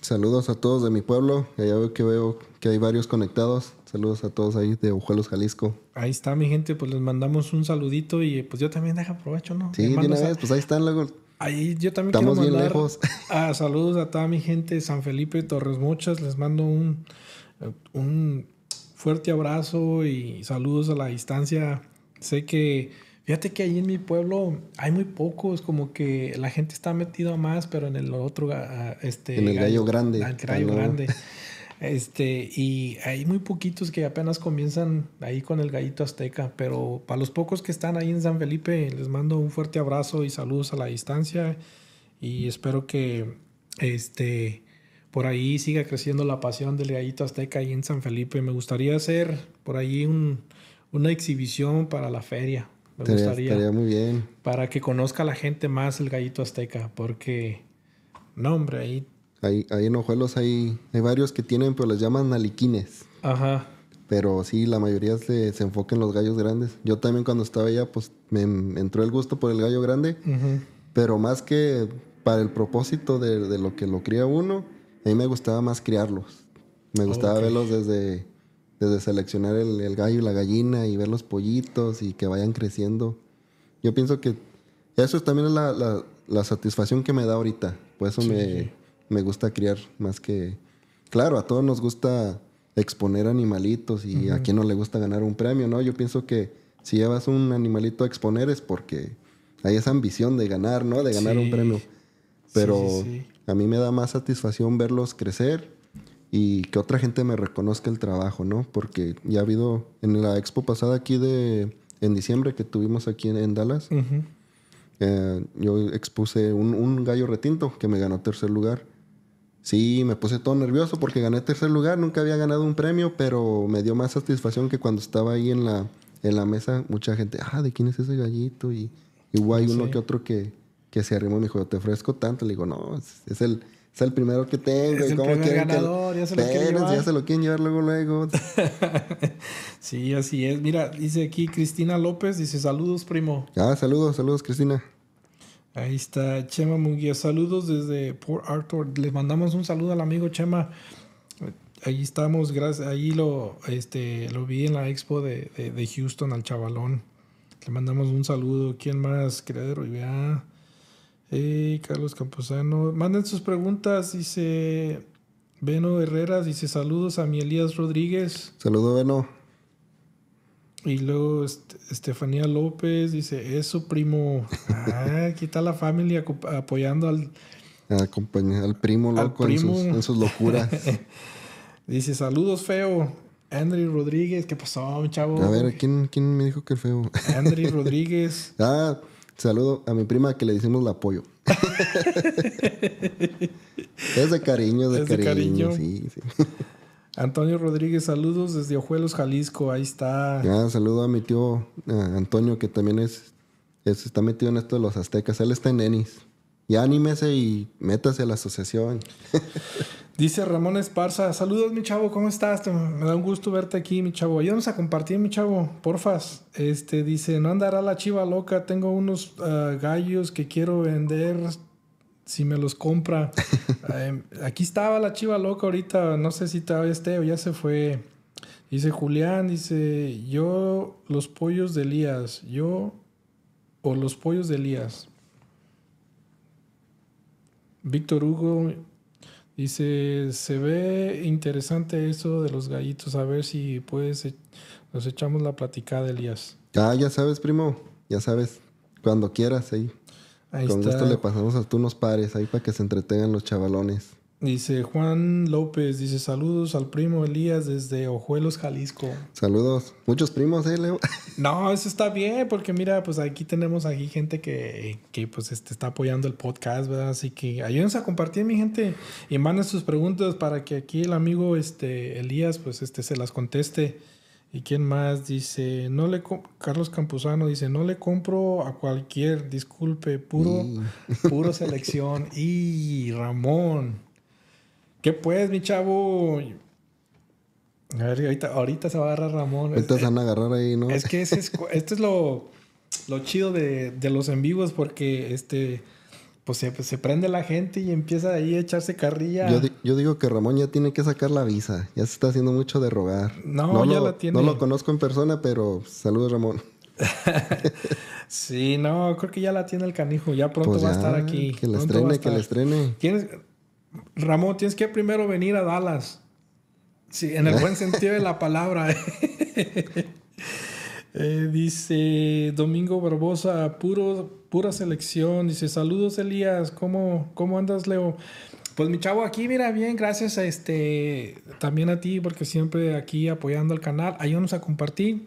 Saludos a todos de mi pueblo. Allá veo que veo que hay varios conectados. Saludos a todos ahí de Ojuelos, Jalisco.
Ahí está mi gente, pues les mandamos un saludito y pues yo también deja provecho, ¿no? Sí, de una pues ahí están luego. Ahí yo también Estamos quiero mandar lejos. (laughs) A, saludos a toda mi gente de San Felipe Torres Muchas. Les mando un, un fuerte abrazo y saludos a la distancia. Sé que Fíjate que ahí en mi pueblo hay muy pocos, como que la gente está metida más, pero en el otro, ah, este... En el gallo, grande. El gallo grande. Este, y hay muy poquitos que apenas comienzan ahí con el gallito azteca, pero para los pocos que están ahí en San Felipe, les mando un fuerte abrazo y saludos a la distancia y espero que este, por ahí siga creciendo la pasión del gallito azteca ahí en San Felipe. Me gustaría hacer por ahí una exhibición para la feria, estaría, muy bien. Para que conozca la gente más el gallito azteca, porque, no, hombre, ahí.
Ahí, en Ojuelos hay, hay varios que tienen, pero les llaman naliquines. Ajá. Pero sí, la mayoría se, enfoca en los gallos grandes. Yo también cuando estaba allá, pues me, entró el gusto por el gallo grande. Pero más que para el propósito de, lo que lo cría uno, a mí me gustaba más criarlos. Me gustaba verlos desde desde seleccionar el, gallo y la gallina y ver los pollitos y que vayan creciendo. Yo pienso que eso también es la, la, satisfacción que me da ahorita. Por eso me, gusta criar más que... Claro, a todos nos gusta exponer animalitos y a quien no le gusta ganar un premio, ¿no? Yo pienso que si llevas un animalito a exponer es porque hay esa ambición de ganar, ¿no? De ganar un premio. Pero a mí me da más satisfacción verlos crecer y que otra gente me reconozca el trabajo, ¿no? Porque ya ha habido en la expo pasada aquí de en diciembre que tuvimos aquí en, Dallas, eh, yo expuse un, gallo retinto que me ganó tercer lugar. Sí, me puse todo nervioso porque gané tercer lugar, nunca había ganado un premio, pero me dio más satisfacción que cuando estaba ahí en la, en la mesa, mucha gente, ah, ¿de quién es ese gallito? Y, y uno que otro que, que se arrimó y me dijo, te ofrezco tanto. Le digo, no, es el, es el primero que tengo. Es y el ganador, ya se lo quieren llevar. luego, luego. (laughs)
sí, así es. Mira, dice aquí Cristina López, dice saludos, primo. Ah, saludos, saludos, Cristina. Ahí está Chema Munguía, saludos desde Port Arthur. le mandamos un saludo al amigo Chema. Ahí estamos, gracias. Ahí lo, este, lo vi en la expo de, Houston al chavalón. Le mandamos un saludo. ¿Quién más? Creador, vea Carlos Camposano. Manden sus preguntas, dice Beno Herrera, dice saludos a mi Elías Rodríguez. Saludo, Beno. Y luego Estefanía López dice, es su primo. (laughs) ah, aquí está la familia apoyando al...
al primo loco En, sus, locuras.
(laughs) dice, saludos, feo. Andrew Rodríguez, ¿qué pasó, chavo? A ver,
¿quién, me dijo que feo? Andrew (laughs)
Rodríguez.
ah, Saludo a mi prima que le decimos la apoyo.
(laughs) es de cariño, de es cariño. Antonio Rodríguez, saludos desde Ojuelos, Jalisco. Ahí está. Ya ah,
saludo a mi tío Antonio, que también es, está metido en esto de los aztecas. Él está en Enis y anímese y métase a la asociación.
(laughs) Dice Ramón Esparza, saludos mi chavo, ¿cómo estás? Me da un gusto verte aquí, mi chavo. vamos a compartir, mi chavo, porfas. Este dice, no andará la chiva loca, tengo unos ah, gallos que quiero vender si me los compra. (laughs) Em, aquí estaba la chiva loca ahorita, no sé si todavía esté o ya se fue. Dice Julián, dice, yo los pollos de Elías, yo o los pollos de Elías. Víctor Hugo dice, se ve interesante eso de los gallitos, a ver si pues nos echamos la platicada, Elías.
Ah, ya sabes, primo, ya sabes, cuando quieras ahí. ahí Con esto le pasamos a tú unos pares ahí para que se entretengan los chavalones.
Dice Juan López, dice saludos al primo Elías desde Ojuelos, Jalisco.
Saludos. Muchos primos, ¿eh, Leo? (laughs)
No, eso está bien, porque mira, pues aquí tenemos aquí gente que, que pues este, está apoyando el podcast, ¿verdad? Así que ayúdense a compartir, mi gente, y manden sus preguntas para que aquí el amigo este, Elías, pues este, se las conteste. ¿Y quién más? Dice, no le Carlos Campuzano dice, no le compro a cualquier, disculpe, puro, mm. puro (laughs) selección. y Ramón. ¿Qué pues, mi chavo? A ver, ahorita, se va a agarrar Ramón. Ahorita
se van a eh, agarrar ahí, ¿no? Es
que (laughs) esto es lo, chido de, los en vivos porque este... Pues se, prende la gente y empieza ahí a echarse carrilla.
Yo, digo que Ramón ya tiene que sacar la visa. Ya se está haciendo mucho de rogar.
No, ya la tiene. No lo
conozco en persona, pero saludos, Ramón.
(laughs) sí, no, creo que ya la tiene el canijo. Ya pronto pues va a estar aquí. Que la estrene, que le estrene. ¿Quién Ramón, tienes que primero venir a Dallas. Sí, en el ¿Eh? buen sentido de la palabra. (laughs) (laughs) Eh, dice Domingo Barbosa, puro, pura selección. Dice, saludos Elías, ¿cómo, andas Leo? Pues mi chavo aquí, mira, bien, gracias este, también a ti, porque siempre aquí apoyando al canal. Ayúdanos a compartir.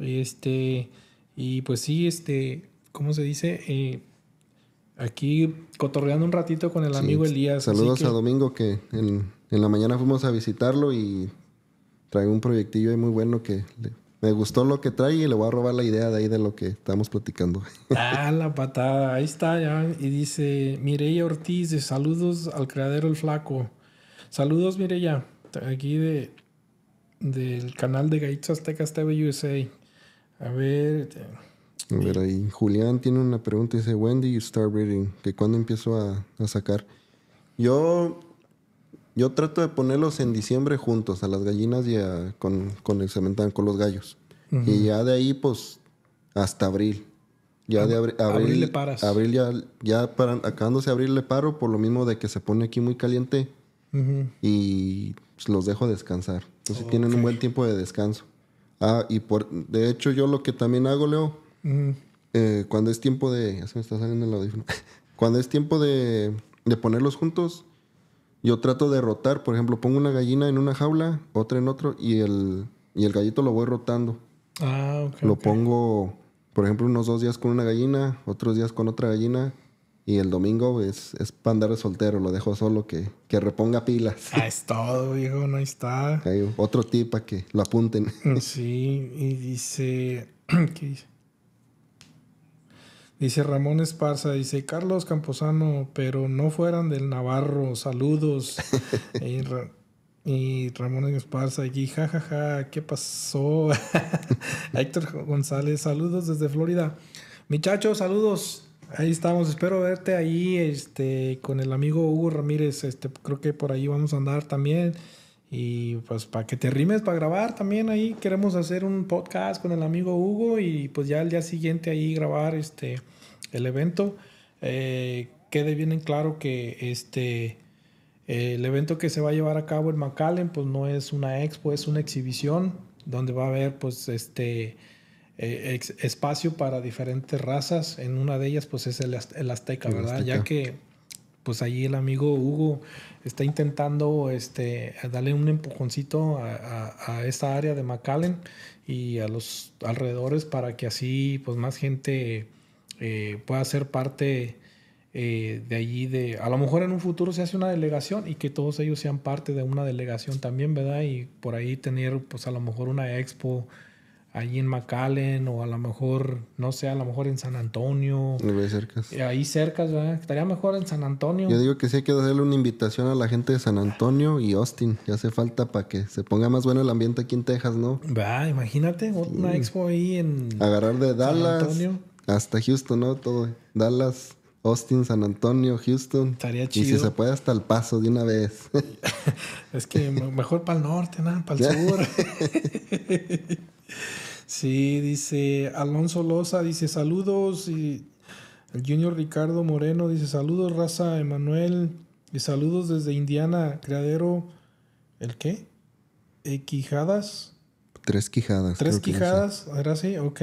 Este, y pues sí, este, ¿cómo se dice? Eh, aquí cotorreando un ratito con el amigo Elías. Saludos a
Domingo, que en, la mañana fuimos a visitarlo y trae un proyectillo muy bueno que me gustó lo que trae y le voy a robar la idea de ahí de lo que estamos platicando.
(laughs) Ah, la patada, ahí está ya. Y dice Mireya Ortiz, de saludos al creadero El Flaco. Saludos Mireya, aquí de del canal de Gaitos Aztecas TV USA. A ver, eh,
a ver, ahí Julián tiene una pregunta. Dice, when do you start ¿Que cuándo empiezo a, sacar? Yo, yo trato de ponerlos en diciembre juntos, a las gallinas y con, el cementán, con los gallos. Y ya de ahí, pues, hasta abril. Ya de abril, abril, le paras. Abril ya, ya para, acabándose abril le paro por lo mismo de que se pone aquí muy caliente y pues, los dejo descansar. Entonces tienen un buen tiempo de descanso. Ah, y por, de hecho yo lo que también hago, Leo, eh, cuando es tiempo de. (laughs) cuando es tiempo de, de ponerlos juntos, yo trato de rotar. Por ejemplo, pongo una gallina en una jaula, otra en otro, y el, y el gallito lo voy rotando.
Ah, ok. Lo
pongo, por ejemplo, unos dos días con una gallina, otros días con otra gallina. Y el domingo es, es para andar soltero, lo dejo solo que, reponga pilas.
Ah, es todo, viejo, no está.
Hay (laughs) otro tip para que lo apunten.
Mm, sí, y dice, (clears throat) ¿qué dice? Dice Ramón Esparza, dice Carlos Camposano, pero no fueran del Navarro, saludos. (laughs) y, Ramón Esparza aquí, jajaja, ¿qué pasó? (laughs) Héctor González, saludos desde Florida. Muchachos, saludos. Ahí estamos, espero verte ahí este, con el amigo Hugo Ramírez. Este, creo que por ahí vamos a andar también. Y pues para que te rimes para grabar también ahí queremos hacer un podcast con el amigo Hugo y pues ya el día siguiente ahí grabar este el evento. Eh, quede bien en claro que este el evento que se va a llevar a cabo en McAllen pues no es una expo, es una exhibición donde va a haber pues este eh, espacio para diferentes razas. En una de ellas pues es el, azteca, ¿verdad? Ya que pues ahí el amigo Hugo está intentando este, darle un empujoncito a, esta área de McAllen y a los alrededores para que así pues más gente eh, pueda ser parte eh, de allí de a lo mejor en un futuro se hace una delegación y que todos ellos sean parte de una delegación también verdad y por ahí tener pues a lo mejor una expo ahí en McAllen o a lo mejor, no sé, a lo mejor en San Antonio. Ahí cerca. Ahí cerca, ¿verdad? Estaría mejor en San Antonio. Yo digo
que sí hay que darle una invitación a la gente de San Antonio y Austin. Ya hace falta para que se ponga más bueno el ambiente aquí en Texas, ¿no?
Va, imagínate una expo ahí en... Agarrar
de Dallas hasta Houston, ¿no? Todo. Dallas, Austin, San Antonio, Houston. Estaría chido. Y si se puede hasta el paso de una vez.
(laughs) es que mejor para el norte, nada, ¿no? para el sur. (laughs) Sí, dice Alonso Loza, dice saludos. Y el Junior Ricardo Moreno dice saludos, raza Emanuel. Y saludos desde Indiana, criadero. ¿El qué? ¿Eh, ¿Quijadas?
Tres Quijadas. Tres
Quijadas, ¿era así? Ok.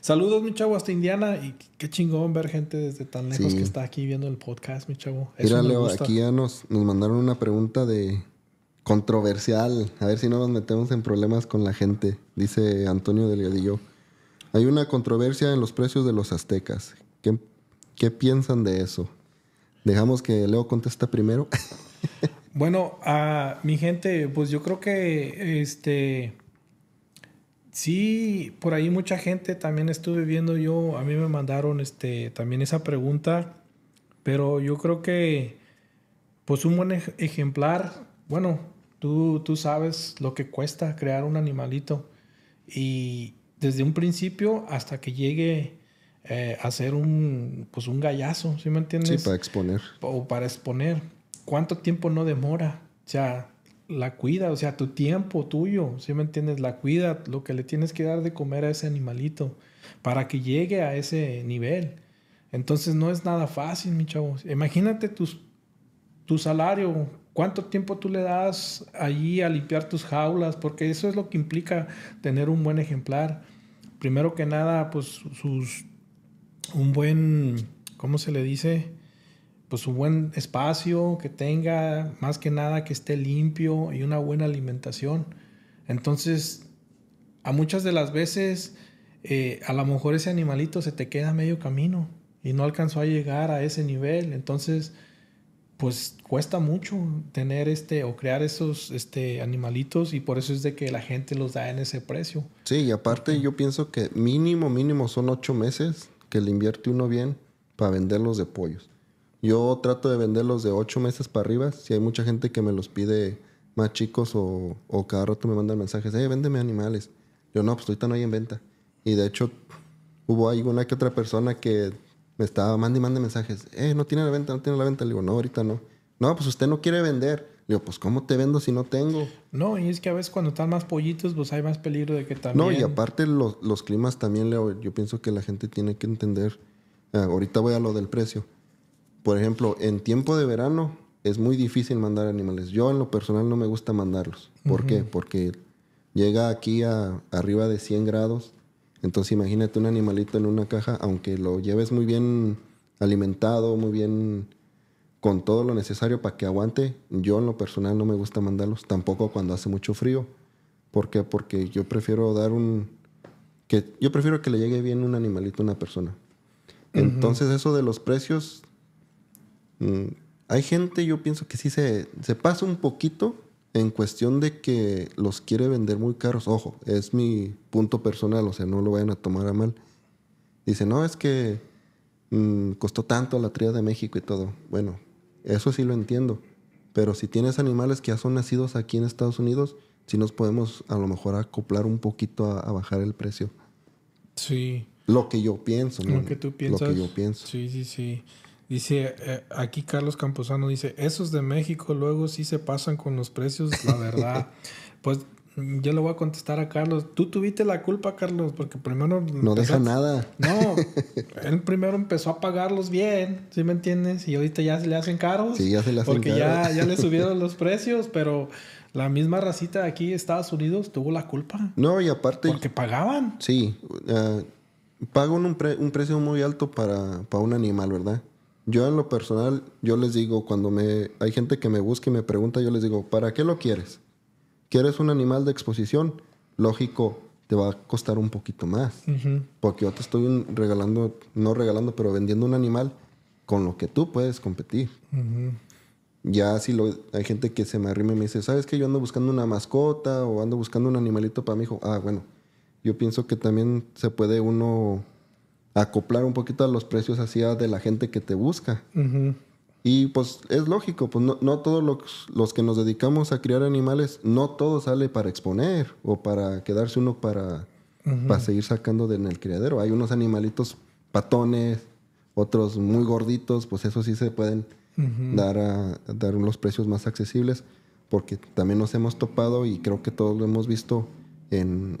Saludos, mi chavo, hasta Indiana. Y qué chingón ver gente desde tan lejos que está aquí viendo el podcast, mi chavo. Mira, Leo, aquí ya
nos, nos mandaron una pregunta de, controversial. A ver si no nos metemos en problemas con la gente, dice Antonio Delgadillo. Hay una controversia en los precios de los aztecas. ¿Qué, piensan de eso? Dejamos que Leo contesta primero.
(laughs) bueno, mi gente, pues yo creo que este sí, por ahí mucha gente también estuve viendo yo, a mí me mandaron este también esa pregunta, pero yo creo que pues un buen ejemplar, bueno, Tú, sabes lo que cuesta crear un animalito y desde un principio hasta que llegue eh, a ser un, pues, un gallazo, ¿sí me entiendes? Sí, para exponer. O para exponer. ¿Cuánto tiempo no demora? O sea, la cuida, o sea, tu tiempo tuyo, ¿sí me entiendes? La cuida, lo que le tienes que dar de comer a ese animalito para que llegue a ese nivel. Entonces no es nada fácil, mi chavo. Imagínate tus, tu salario ¿Cuánto tiempo tú le das allí a limpiar tus jaulas? Porque eso es lo que implica tener un buen ejemplar. Primero que nada, pues sus un buen, ¿cómo se le dice? Pues un buen espacio que tenga, más que nada que esté limpio y una buena alimentación. Entonces, a muchas de las veces, eh, a lo mejor ese animalito se te queda medio camino y no alcanzó a llegar a ese nivel. Entonces, pues cuesta mucho tener este o crear esos este animalitos y por eso es de que la gente los da en ese precio.
Sí, y aparte yo pienso que mínimo, mínimo son ocho meses que le invierte uno bien para venderlos de pollos. Yo trato de venderlos de ocho meses para arriba. Si hay mucha gente que me los pide más chicos o, o cada rato me mandan mensajes, hey, eh, véndeme animales. Yo no, pues ahorita no hay en venta. Y de hecho hubo alguna que otra persona que me estaba mande y mande mensajes. Eh, no tiene la venta, no tiene la venta. Le digo, no, ahorita no. No, pues usted no quiere vender. Le digo, pues ¿cómo te vendo si no tengo?
No, y es que a veces cuando están más pollitos, pues hay más peligro de que también... No, y
aparte los, los climas también, Leo, yo pienso que la gente tiene que entender. Eh, ahorita voy a lo del precio. Por ejemplo, en tiempo de verano es muy difícil mandar animales. Yo en lo personal no me gusta mandarlos. ¿Por qué? Porque llega aquí a arriba de 100 grados entonces imagínate un animalito en una caja, aunque lo lleves muy bien alimentado, muy bien con todo lo necesario para que aguante, yo en lo personal no me gusta mandarlos, tampoco cuando hace mucho frío. ¿Por qué? Porque yo prefiero dar un... Que, yo prefiero que le llegue bien un animalito a una persona. Entonces eso de los precios, mm, hay gente, yo pienso que sí se, se pasa un poquito en cuestión de que los quiere vender muy caros, ojo, es mi punto personal, o sea, no lo vayan a tomar a mal. Dice, no, es que mm, costó tanto la tría de México y todo. Bueno, eso sí lo entiendo. Pero si tienes animales que ya son nacidos aquí en Estados Unidos, sí nos podemos a lo mejor acoplar un poquito a, bajar el precio. Sí. Lo que yo pienso, Lo que tú piensas. Lo que yo pienso.
Sí, sí, sí. Dice, eh, aquí Carlos Camposano dice, esos de México luego sí se pasan con los precios, la verdad. (laughs) pues yo le voy a contestar a Carlos. Tú tuviste la culpa, Carlos, porque primero... No deja nada. No, (laughs) él primero empezó a pagarlos bien, ¿sí me entiendes? Y ahorita ya se le hacen caros. Sí, porque ya, ya le (laughs) subieron los precios, pero la misma racita de aquí, Estados Unidos, tuvo la culpa.
No, y aparte... Porque pagaban. Sí, uh, pagan un, un precio muy alto para un animal, ¿verdad? Yo en lo personal, yo les digo, cuando me, hay gente que me busca y me pregunta, yo les digo, ¿para qué lo quieres? ¿Quieres un animal de exposición? Lógico, te va a costar un poquito más. Porque yo te estoy regalando, no regalando, pero vendiendo un animal con lo que tú puedes competir. Ya si lo, hay gente que se me arrima y me dice, ¿sabes que Yo ando buscando una mascota o ando buscando un animalito para mi hijo. Ah, bueno, yo pienso que también se puede uno acoplar un poquito a los precios hacia de la gente que te busca. Y pues es lógico, pues no, todos los, los, que nos dedicamos a criar animales, no todo sale para exponer o para quedarse uno para, seguir sacando de en el criadero. Hay unos animalitos patones, otros muy gorditos, pues eso sí se pueden dar, a, dar unos precios más accesibles, porque también nos hemos topado y creo que todos lo hemos visto en,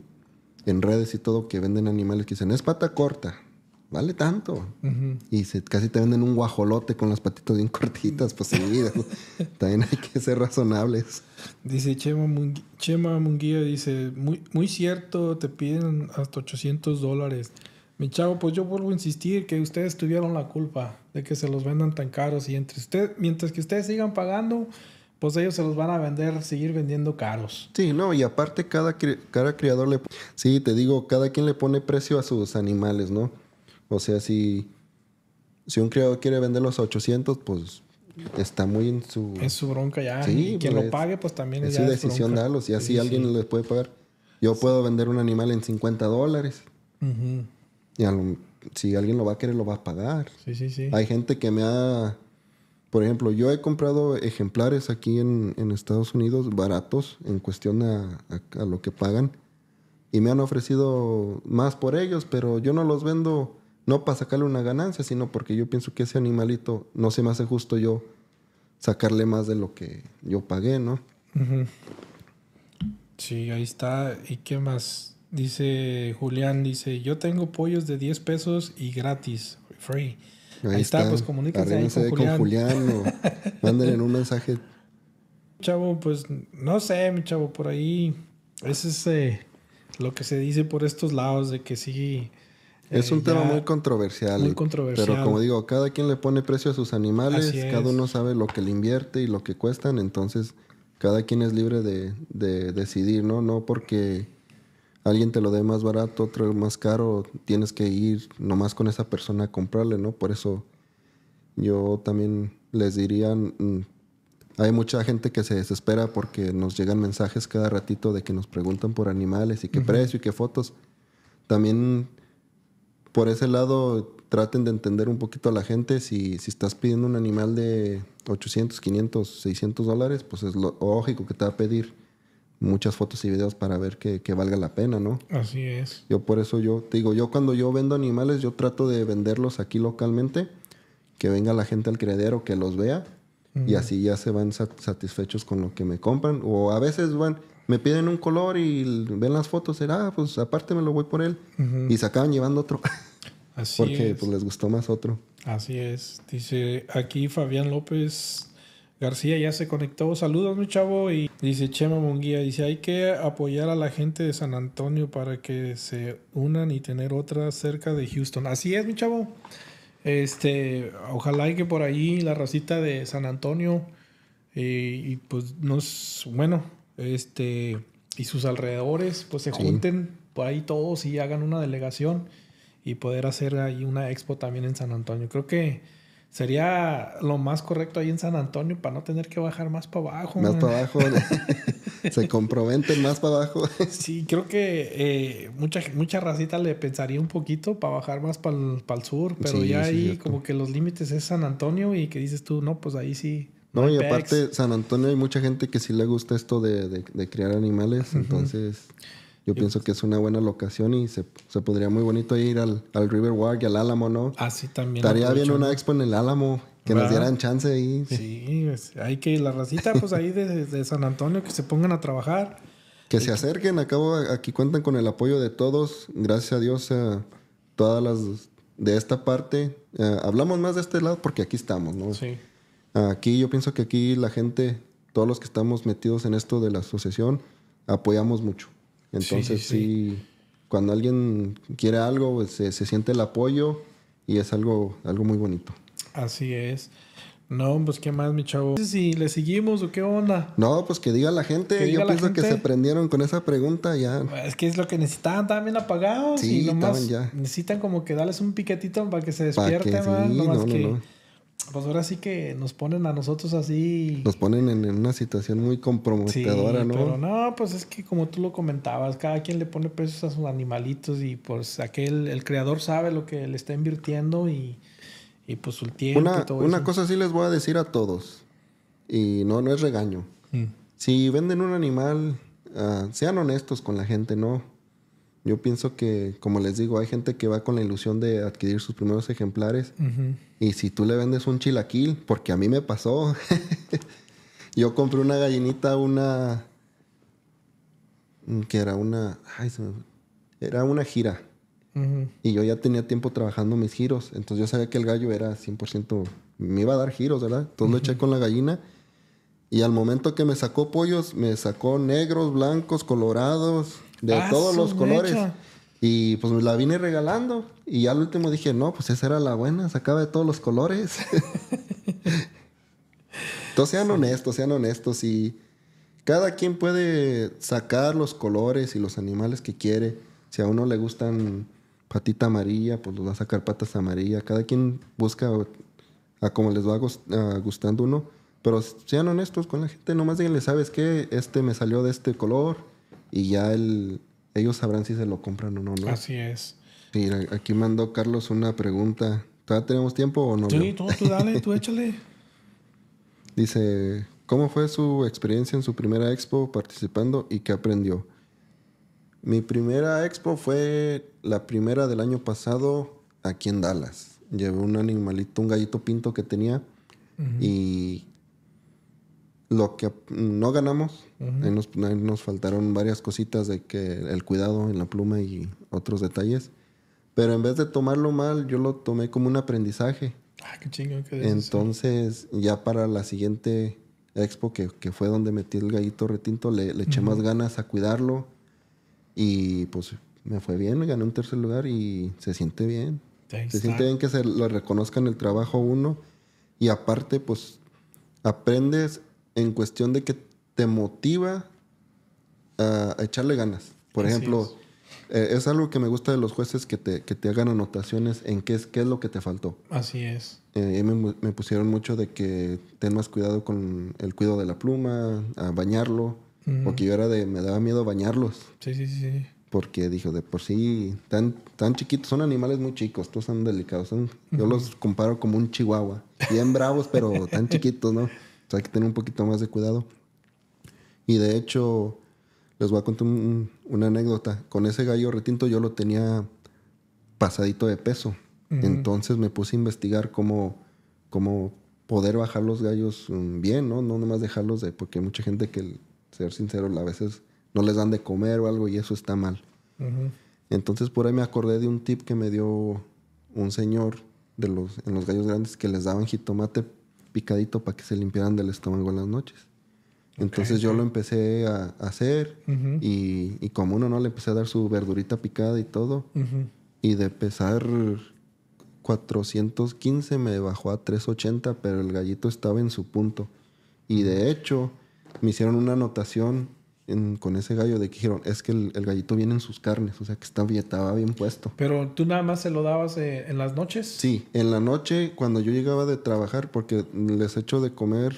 en redes y todo que venden animales que dicen, es pata corta, vale tanto. Y casi te venden un guajolote con las patitas bien cortitas, pues sí, (laughs) también hay que ser razonables.
Dice Chema, Chema Munguía, dice, muy, muy cierto, te piden hasta 800 dólares. Mi chavo, pues yo vuelvo a insistir que ustedes tuvieron la culpa de que se los vendan tan caros y entre mientras que ustedes sigan pagando, pues ellos se los van a vender, seguir vendiendo caros.
Sí, no, y aparte cada, cada criador le... Sí, te digo, cada quien le pone precio a sus animales, ¿no? O sea, si, si un criado quiere vender los 800, pues está muy en su... En
su bronca ya. Sí, quien lo pues, pague, pues también es, su decisión darlos. Y así
alguien les puede pagar. Yo puedo vender un animal en 50 dólares. Y si alguien lo va a querer, lo va a pagar. Sí, sí, sí. Hay gente que me ha... Por ejemplo, yo he comprado ejemplares aquí en, Estados Unidos baratos en cuestión a, lo que pagan. Y me han ofrecido más por ellos, pero yo no los vendo no para sacarle una ganancia, sino porque yo pienso que ese animalito no se me hace justo yo sacarle más de lo que yo pagué, ¿no?
Sí, ahí está. ¿Y qué más? Dice Julián, dice, yo tengo pollos de 10 pesos y gratis, free. Ahí, está. pues comuníquense ahí con Julián. (laughs) mándenle un mensaje. Chavo, pues no sé, mi chavo, por ahí. Ese es eh, lo que se dice por estos lados de que sí es un eh, tema muy controversial. Muy eh, controversial. Pero como
digo, cada quien le pone precio a sus animales, cada uno sabe lo que le invierte y lo que cuestan, entonces cada quien es libre de, decidir, ¿no? No porque alguien te lo dé más barato, otro más caro, tienes que ir nomás con esa persona a comprarle, ¿no? Por eso yo también les diría, hay mucha gente que se desespera porque nos llegan mensajes cada ratito de que nos preguntan por animales y qué precio y qué fotos. También por ese lado traten de entender un poquito a la gente. Si, si estás pidiendo un animal de 800, 500, 600 dólares, pues es lógico que te va a pedir muchas fotos y videos para ver que, valga la pena, ¿no?
Así es.
Yo por eso yo te digo, yo cuando yo vendo animales, yo trato de venderlos aquí localmente, que venga la gente al criadero, que los vea. Y así ya se van satisfechos con lo que me compran. O a veces van, me piden un color y ven las
fotos, será ah, pues aparte me lo voy por él. Y
se acaban llevando otro. (laughs) Así Porque pues les gustó más otro.
Así es. Dice aquí Fabián López García ya se conectó. Saludos, mi chavo. Y dice Chema Monguía, dice, hay que apoyar a la gente de San Antonio para que se unan y tener otra cerca de Houston. Así es, mi chavo. Este, ojalá y que por ahí la racita de San Antonio eh, y pues nos, bueno, este, y sus alrededores, pues se junten por ahí todos y hagan una delegación y poder hacer ahí una expo también en San Antonio. Creo que sería lo más correcto ahí en San Antonio para no tener que bajar más para abajo. Más para abajo. (laughs) se comprometen más para abajo. (laughs) sí, creo que eh, mucha, racita le pensaría un poquito para bajar más para el, sur, pero ya ahí como que los límites es San Antonio y que dices tú, no, pues ahí sí no, y aparte,
San Antonio hay mucha gente que sí le gusta esto de, de, criar animales, entonces yo pienso pues que es una buena locación y se, podría muy bonito ir al, River Walk y al Álamo, ¿no?
Así ah, también. Estaría bien una expo
en el Álamo, que nos dieran chance ahí. Sí, pues, hay que
la racita, pues ahí de, de, San Antonio, que se pongan a trabajar.
Que se acerquen, acabo, aquí cuentan con el apoyo de todos, gracias a Dios, a todas las de esta parte. Ah, hablamos más de este lado porque aquí estamos, ¿no? Sí. Aquí yo pienso que aquí la gente, todos los que estamos metidos en esto de la asociación, apoyamos mucho. Entonces sí, cuando alguien quiere algo, pues, se, se, siente el apoyo y es algo, algo muy bonito.
Así es. No, pues qué más, mi chavo. No sé si le seguimos o qué onda. No, pues que diga la gente. Yo pienso que se
prendieron con esa pregunta ya.
Es que es lo que necesitaban, bien apagados. y nomás Necesitan como que darles un piquetito para que se despierten, más. que pues ahora sí que nos ponen a nosotros así. Nos
ponen en, una situación muy comprometedora, sí, ¿no? Pero
no, pues es que como tú lo comentabas, cada quien le pone precios a sus animalitos y pues aquel, el creador sabe lo que le está invirtiendo y, y pues su tiempo. y todo una
cosa sí les voy a decir a todos, y no, no es regaño. Mm. Si venden un animal, ah, sean honestos con la gente, ¿no? Yo pienso que, como les digo, hay gente que va con la ilusión de adquirir sus primeros ejemplares. Y si tú le vendes un chilaquil, porque a mí me pasó, (laughs) yo compré una gallinita, una... Mm, que era una... Era una gira. Y yo ya tenía tiempo trabajando mis giros. Entonces yo sabía que el gallo era 100%... Me iba a dar giros, ¿verdad? Entonces lo eché con la gallina. Y al momento que me sacó pollos, me sacó negros, blancos, colorados, de ah, todos los colores. Y pues me la vine regalando. Y al último dije, no, pues esa era la buena, sacaba de todos los colores. Entonces (laughs) sean honestos, sean honestos. Y cada quien puede sacar los colores y los animales que quiere. Si a uno le gustan patita amarilla, pues los va a sacar patas amarillas. Cada quien busca a como les va gustando uno. Pero sean honestos con la gente, nomás díganle, ¿sabes que Este me salió de este color y ya el, ellos sabrán si se lo compran o no, ¿no? Así es. Mira, aquí mandó Carlos una pregunta. ¿Todavía tenemos tiempo o no? Sí, tú,
dale, tú (laughs) échale.
Dice, ¿cómo fue su experiencia en su primera expo participando y qué aprendió? Mi primera expo fue la primera del año pasado aquí en Dallas. Llevé un animalito, un gallito pinto que tenía y lo que no ganamos, ahí nos, nos, faltaron varias cositas de que el cuidado en la pluma y otros detalles. Pero en vez de tomarlo mal, yo lo tomé como un aprendizaje.
Ah, qué chingón que
Entonces, ya para la siguiente expo, que, que, fue donde metí el gallito retinto, le, le eché más ganas a cuidarlo. Y pues me fue bien, gané un tercer lugar y se siente bien. se siente bien que se lo reconozcan el trabajo uno. Y aparte, pues aprendes en cuestión de que te motiva a, echarle ganas. Por ejemplo, eh, es. algo que me gusta de los jueces que te, que te hagan anotaciones en qué es, qué es lo que te faltó.
Así es.
Eh, me, pusieron mucho de que ten más cuidado con el cuidado de la pluma, a bañarlo. Porque yo era de, me daba miedo bañarlos.
Sí, sí, sí.
Porque dijo de por sí, tan, tan chiquitos, son animales muy chicos, todos son delicados. Son, Yo los comparo como un chihuahua. Bien bravos, pero tan chiquitos, ¿no? hay que tener un poquito más de cuidado. Y de hecho, les voy a contar una anécdota. Con ese gallo retinto yo lo tenía pasadito de peso. Entonces me puse a investigar cómo, cómo poder bajar los gallos mm, bien, ¿no? No nomás dejarlos de... Porque mucha gente que, ser sincero, a veces no les dan de comer o algo y eso está mal. Entonces por ahí me acordé de un tip que me dio un señor de los, en los gallos grandes que les daban jitomate picadito para que se limpiaran del estómago en las noches. Entonces yo lo empecé a, hacer y, como uno no le empecé a dar su verdurita picada y todo. Y de pesar 415 me bajó a 380, pero el gallito estaba en su punto. Y de hecho me hicieron una anotación con ese gallo de que dijeron, es que el, gallito viene en sus carnes, o sea que está bien, estaba bien puesto. Pero tú nada más se lo dabas eh, en las noches. Sí, en la noche cuando yo llegaba de trabajar, porque les echo de comer,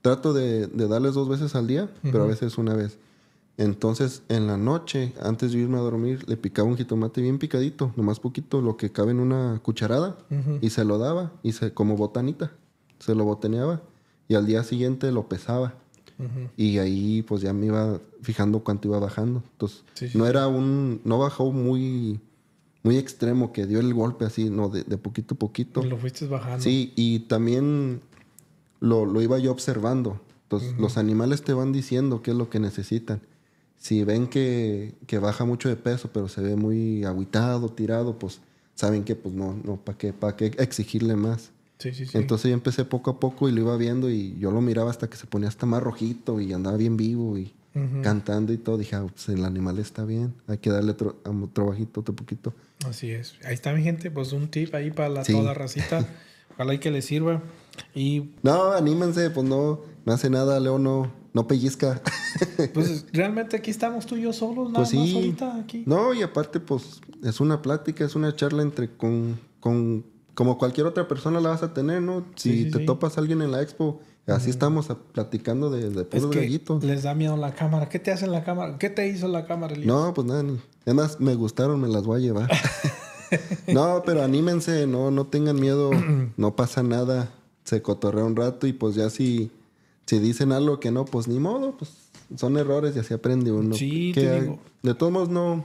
trato de, darles dos veces al día, pero a veces una vez. Entonces, en la noche, antes de irme a dormir, le picaba un jitomate bien picadito, nomás poquito, lo que cabe en una cucharada, y se lo daba, y se, como botanita, se lo botaneaba, y al día siguiente lo pesaba. Y ahí pues ya me iba fijando cuánto iba bajando. Entonces, no era un, no bajó muy, muy extremo que dio el golpe así, no, de, poquito a poquito. Lo fuiste
bajando. Sí,
y también lo, iba yo observando. Entonces, los animales te van diciendo qué es lo que necesitan. Si ven que, baja mucho de peso, pero se ve muy aguitado, tirado, pues saben que pues no, no, ¿para qué, para qué exigirle más? Entonces yo empecé poco a poco y lo iba viendo y yo lo miraba hasta que se ponía hasta más rojito y andaba bien vivo y cantando y todo. Dije, ah, pues el animal está bien, hay que darle otro trabajito, otro poquito.
Así es. Ahí está mi gente, pues un tip ahí para toda la racita. (laughs) Ojalá y que le sirva. Y...
No, anímense, pues no, no hace nada, Leo no, no pellizca.
(laughs) pues realmente aquí estamos tú y yo solos, nada pues sí. más aquí.
No, y aparte, pues es una plática, es una charla entre con, con como cualquier otra persona la vas a tener, ¿no? Si te topas a alguien en la expo, así estamos platicando de, de gallito.
Les da miedo la cámara. ¿Qué te hace la cámara? ¿Qué te hizo la cámara, No,
pues nada. Además, me gustaron, me las voy a llevar. (laughs) no, pero anímense, no, no tengan miedo, (clears throat) no pasa nada. Se cotorrea un rato y pues ya si, si dicen algo que no, pues ni modo, pues son errores y así aprende uno. Sí, te digo. De todos modos, no.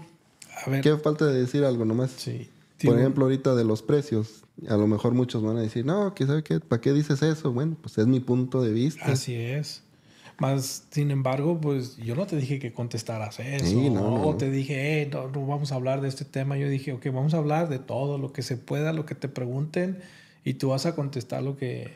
A ver. Qué falta de decir algo nomás. Sí. Por ejemplo, ahorita de los precios, a lo mejor muchos van a decir, no, qué sabe qué, ¿para qué dices eso? Bueno, pues es mi punto de vista. Así
es. Más, sin embargo, pues yo no te dije que contestaras eso. no, o te dije, eh, no, vamos a hablar de este tema. Yo dije, ok, vamos a hablar de todo, lo que se pueda, lo que te pregunten. Y tú vas a contestar lo que,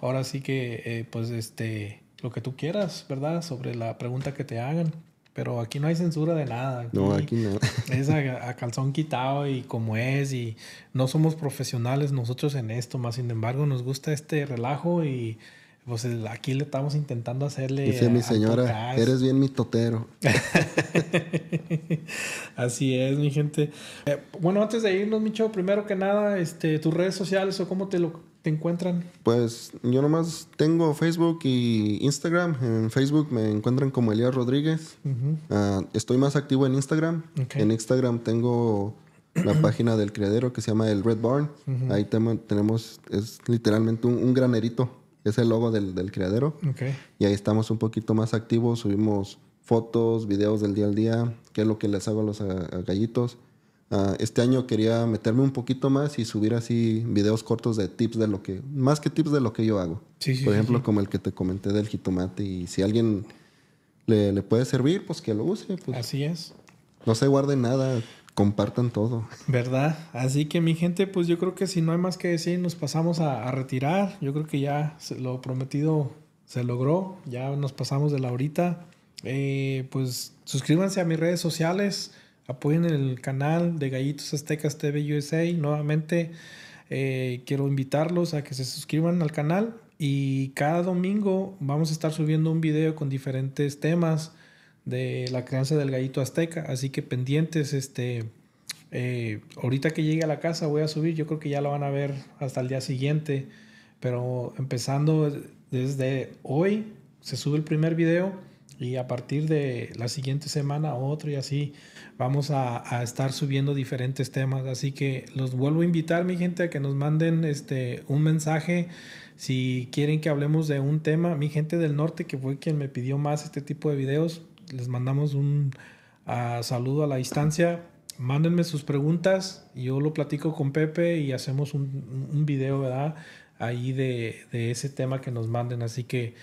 ahora sí que, eh, pues este, lo que tú quieras, ¿verdad? Sobre la pregunta que te hagan. Pero aquí no hay censura de nada. no, aquí no. (laughs) Es a, calzón quitado y como es. Y no somos profesionales nosotros en esto, más sin embargo nos gusta este relajo y pues aquí le estamos intentando hacerle... Dice mi señora, eres
bien mi totero. (laughs)
Así es, mi gente. Eh, bueno, antes de irnos, Micho, primero que nada, este, tus redes sociales o cómo te lo encuentran?
Pues yo nomás tengo Facebook y Instagram. En Facebook me encuentran como Elías Rodríguez. Ah, estoy más activo en Instagram. En Instagram tengo la (clears throat) página del criadero que se llama el Red Barn. Ahí tenemos, es literalmente un, granerito. Es el logo del, criadero. Y ahí estamos un poquito más activos. Subimos fotos, videos del día al día, qué es lo que les hago a los gallitos. Ah, este año quería meterme un poquito más y subir así videos cortos de tips de lo que, más que tips de lo que yo hago. Sí, Por ejemplo, como el que te comenté del jitomate y si alguien le, le puede servir, pues que lo use. Pues. Así es. No se guarden nada, compartan todo.
¿Verdad? Así que mi gente, pues yo creo que si no hay más que decir, nos pasamos a, retirar. Yo creo que ya se, lo prometido se logró, ya nos pasamos de la horita. Eh, pues suscríbanse a mis redes sociales apoyen el canal de Gallitos Aztecas TV USA. Nuevamente eh, quiero invitarlos a que se suscriban al canal y cada domingo vamos a estar subiendo un video con diferentes temas de la crianza del gallito azteca. Así que pendientes, este, eh, ahorita que llegue a la casa voy a subir, yo creo que ya lo van a ver hasta el día siguiente, pero empezando desde hoy se sube el primer video y a partir de la siguiente semana otro y así vamos a, estar subiendo diferentes temas. Así que los vuelvo a invitar, mi gente, a que nos manden este, un mensaje si quieren que hablemos de un tema. Mi gente del norte, que fue quien me pidió más este tipo de videos, les mandamos un ah, saludo a la distancia. Mándenme sus preguntas, yo lo platico con Pepe y hacemos un, video, ¿verdad? Ahí de ese tema que nos manden. Así que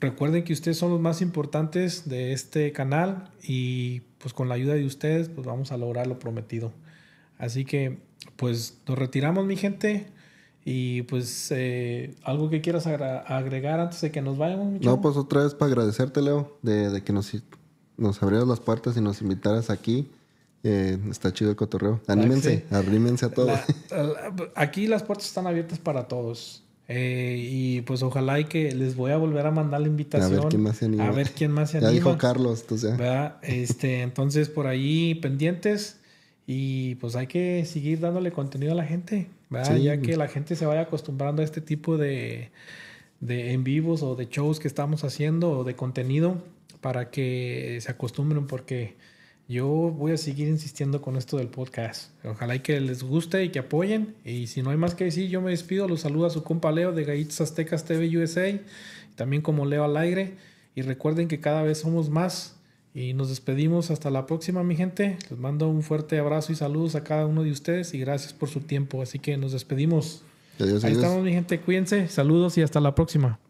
recuerden que ustedes son los más importantes de este canal y pues con la ayuda de ustedes pues vamos a lograr lo prometido. Así que pues nos retiramos mi gente y pues eh, algo que quieras agregar antes de que nos vayamos. no,
pues otra vez para agradecerte Leo de, que nos, nos abrieras las puertas y nos invitaras aquí. Eh, está chido el cotorreo. Anímense, abrímense a todos.
aquí las puertas están abiertas para todos. Eh, y pues ojalá y que les voy a volver a mandar la invitación. A ver quién más se anima. A ver dijo Carlos, Este, entonces por ahí pendientes y pues hay que seguir dándole contenido a la gente, Ya que la gente se vaya acostumbrando a este tipo de, de en vivos o de shows que estamos haciendo o de contenido para que se acostumbren porque yo voy a seguir insistiendo con esto del podcast. Ojalá y que les guste y que apoyen. Y si no hay más que decir, yo me despido. Los saluda su compa Leo de Gallitos Aztecas TV USA, también como Leo al aire. Y recuerden que cada vez somos más. Y nos despedimos hasta la próxima, mi gente. Les mando un fuerte abrazo y saludos a cada uno de ustedes y gracias por su tiempo. Así que nos despedimos.
Adiós, Ahí estamos,
mi gente. Cuídense. Saludos y hasta la próxima.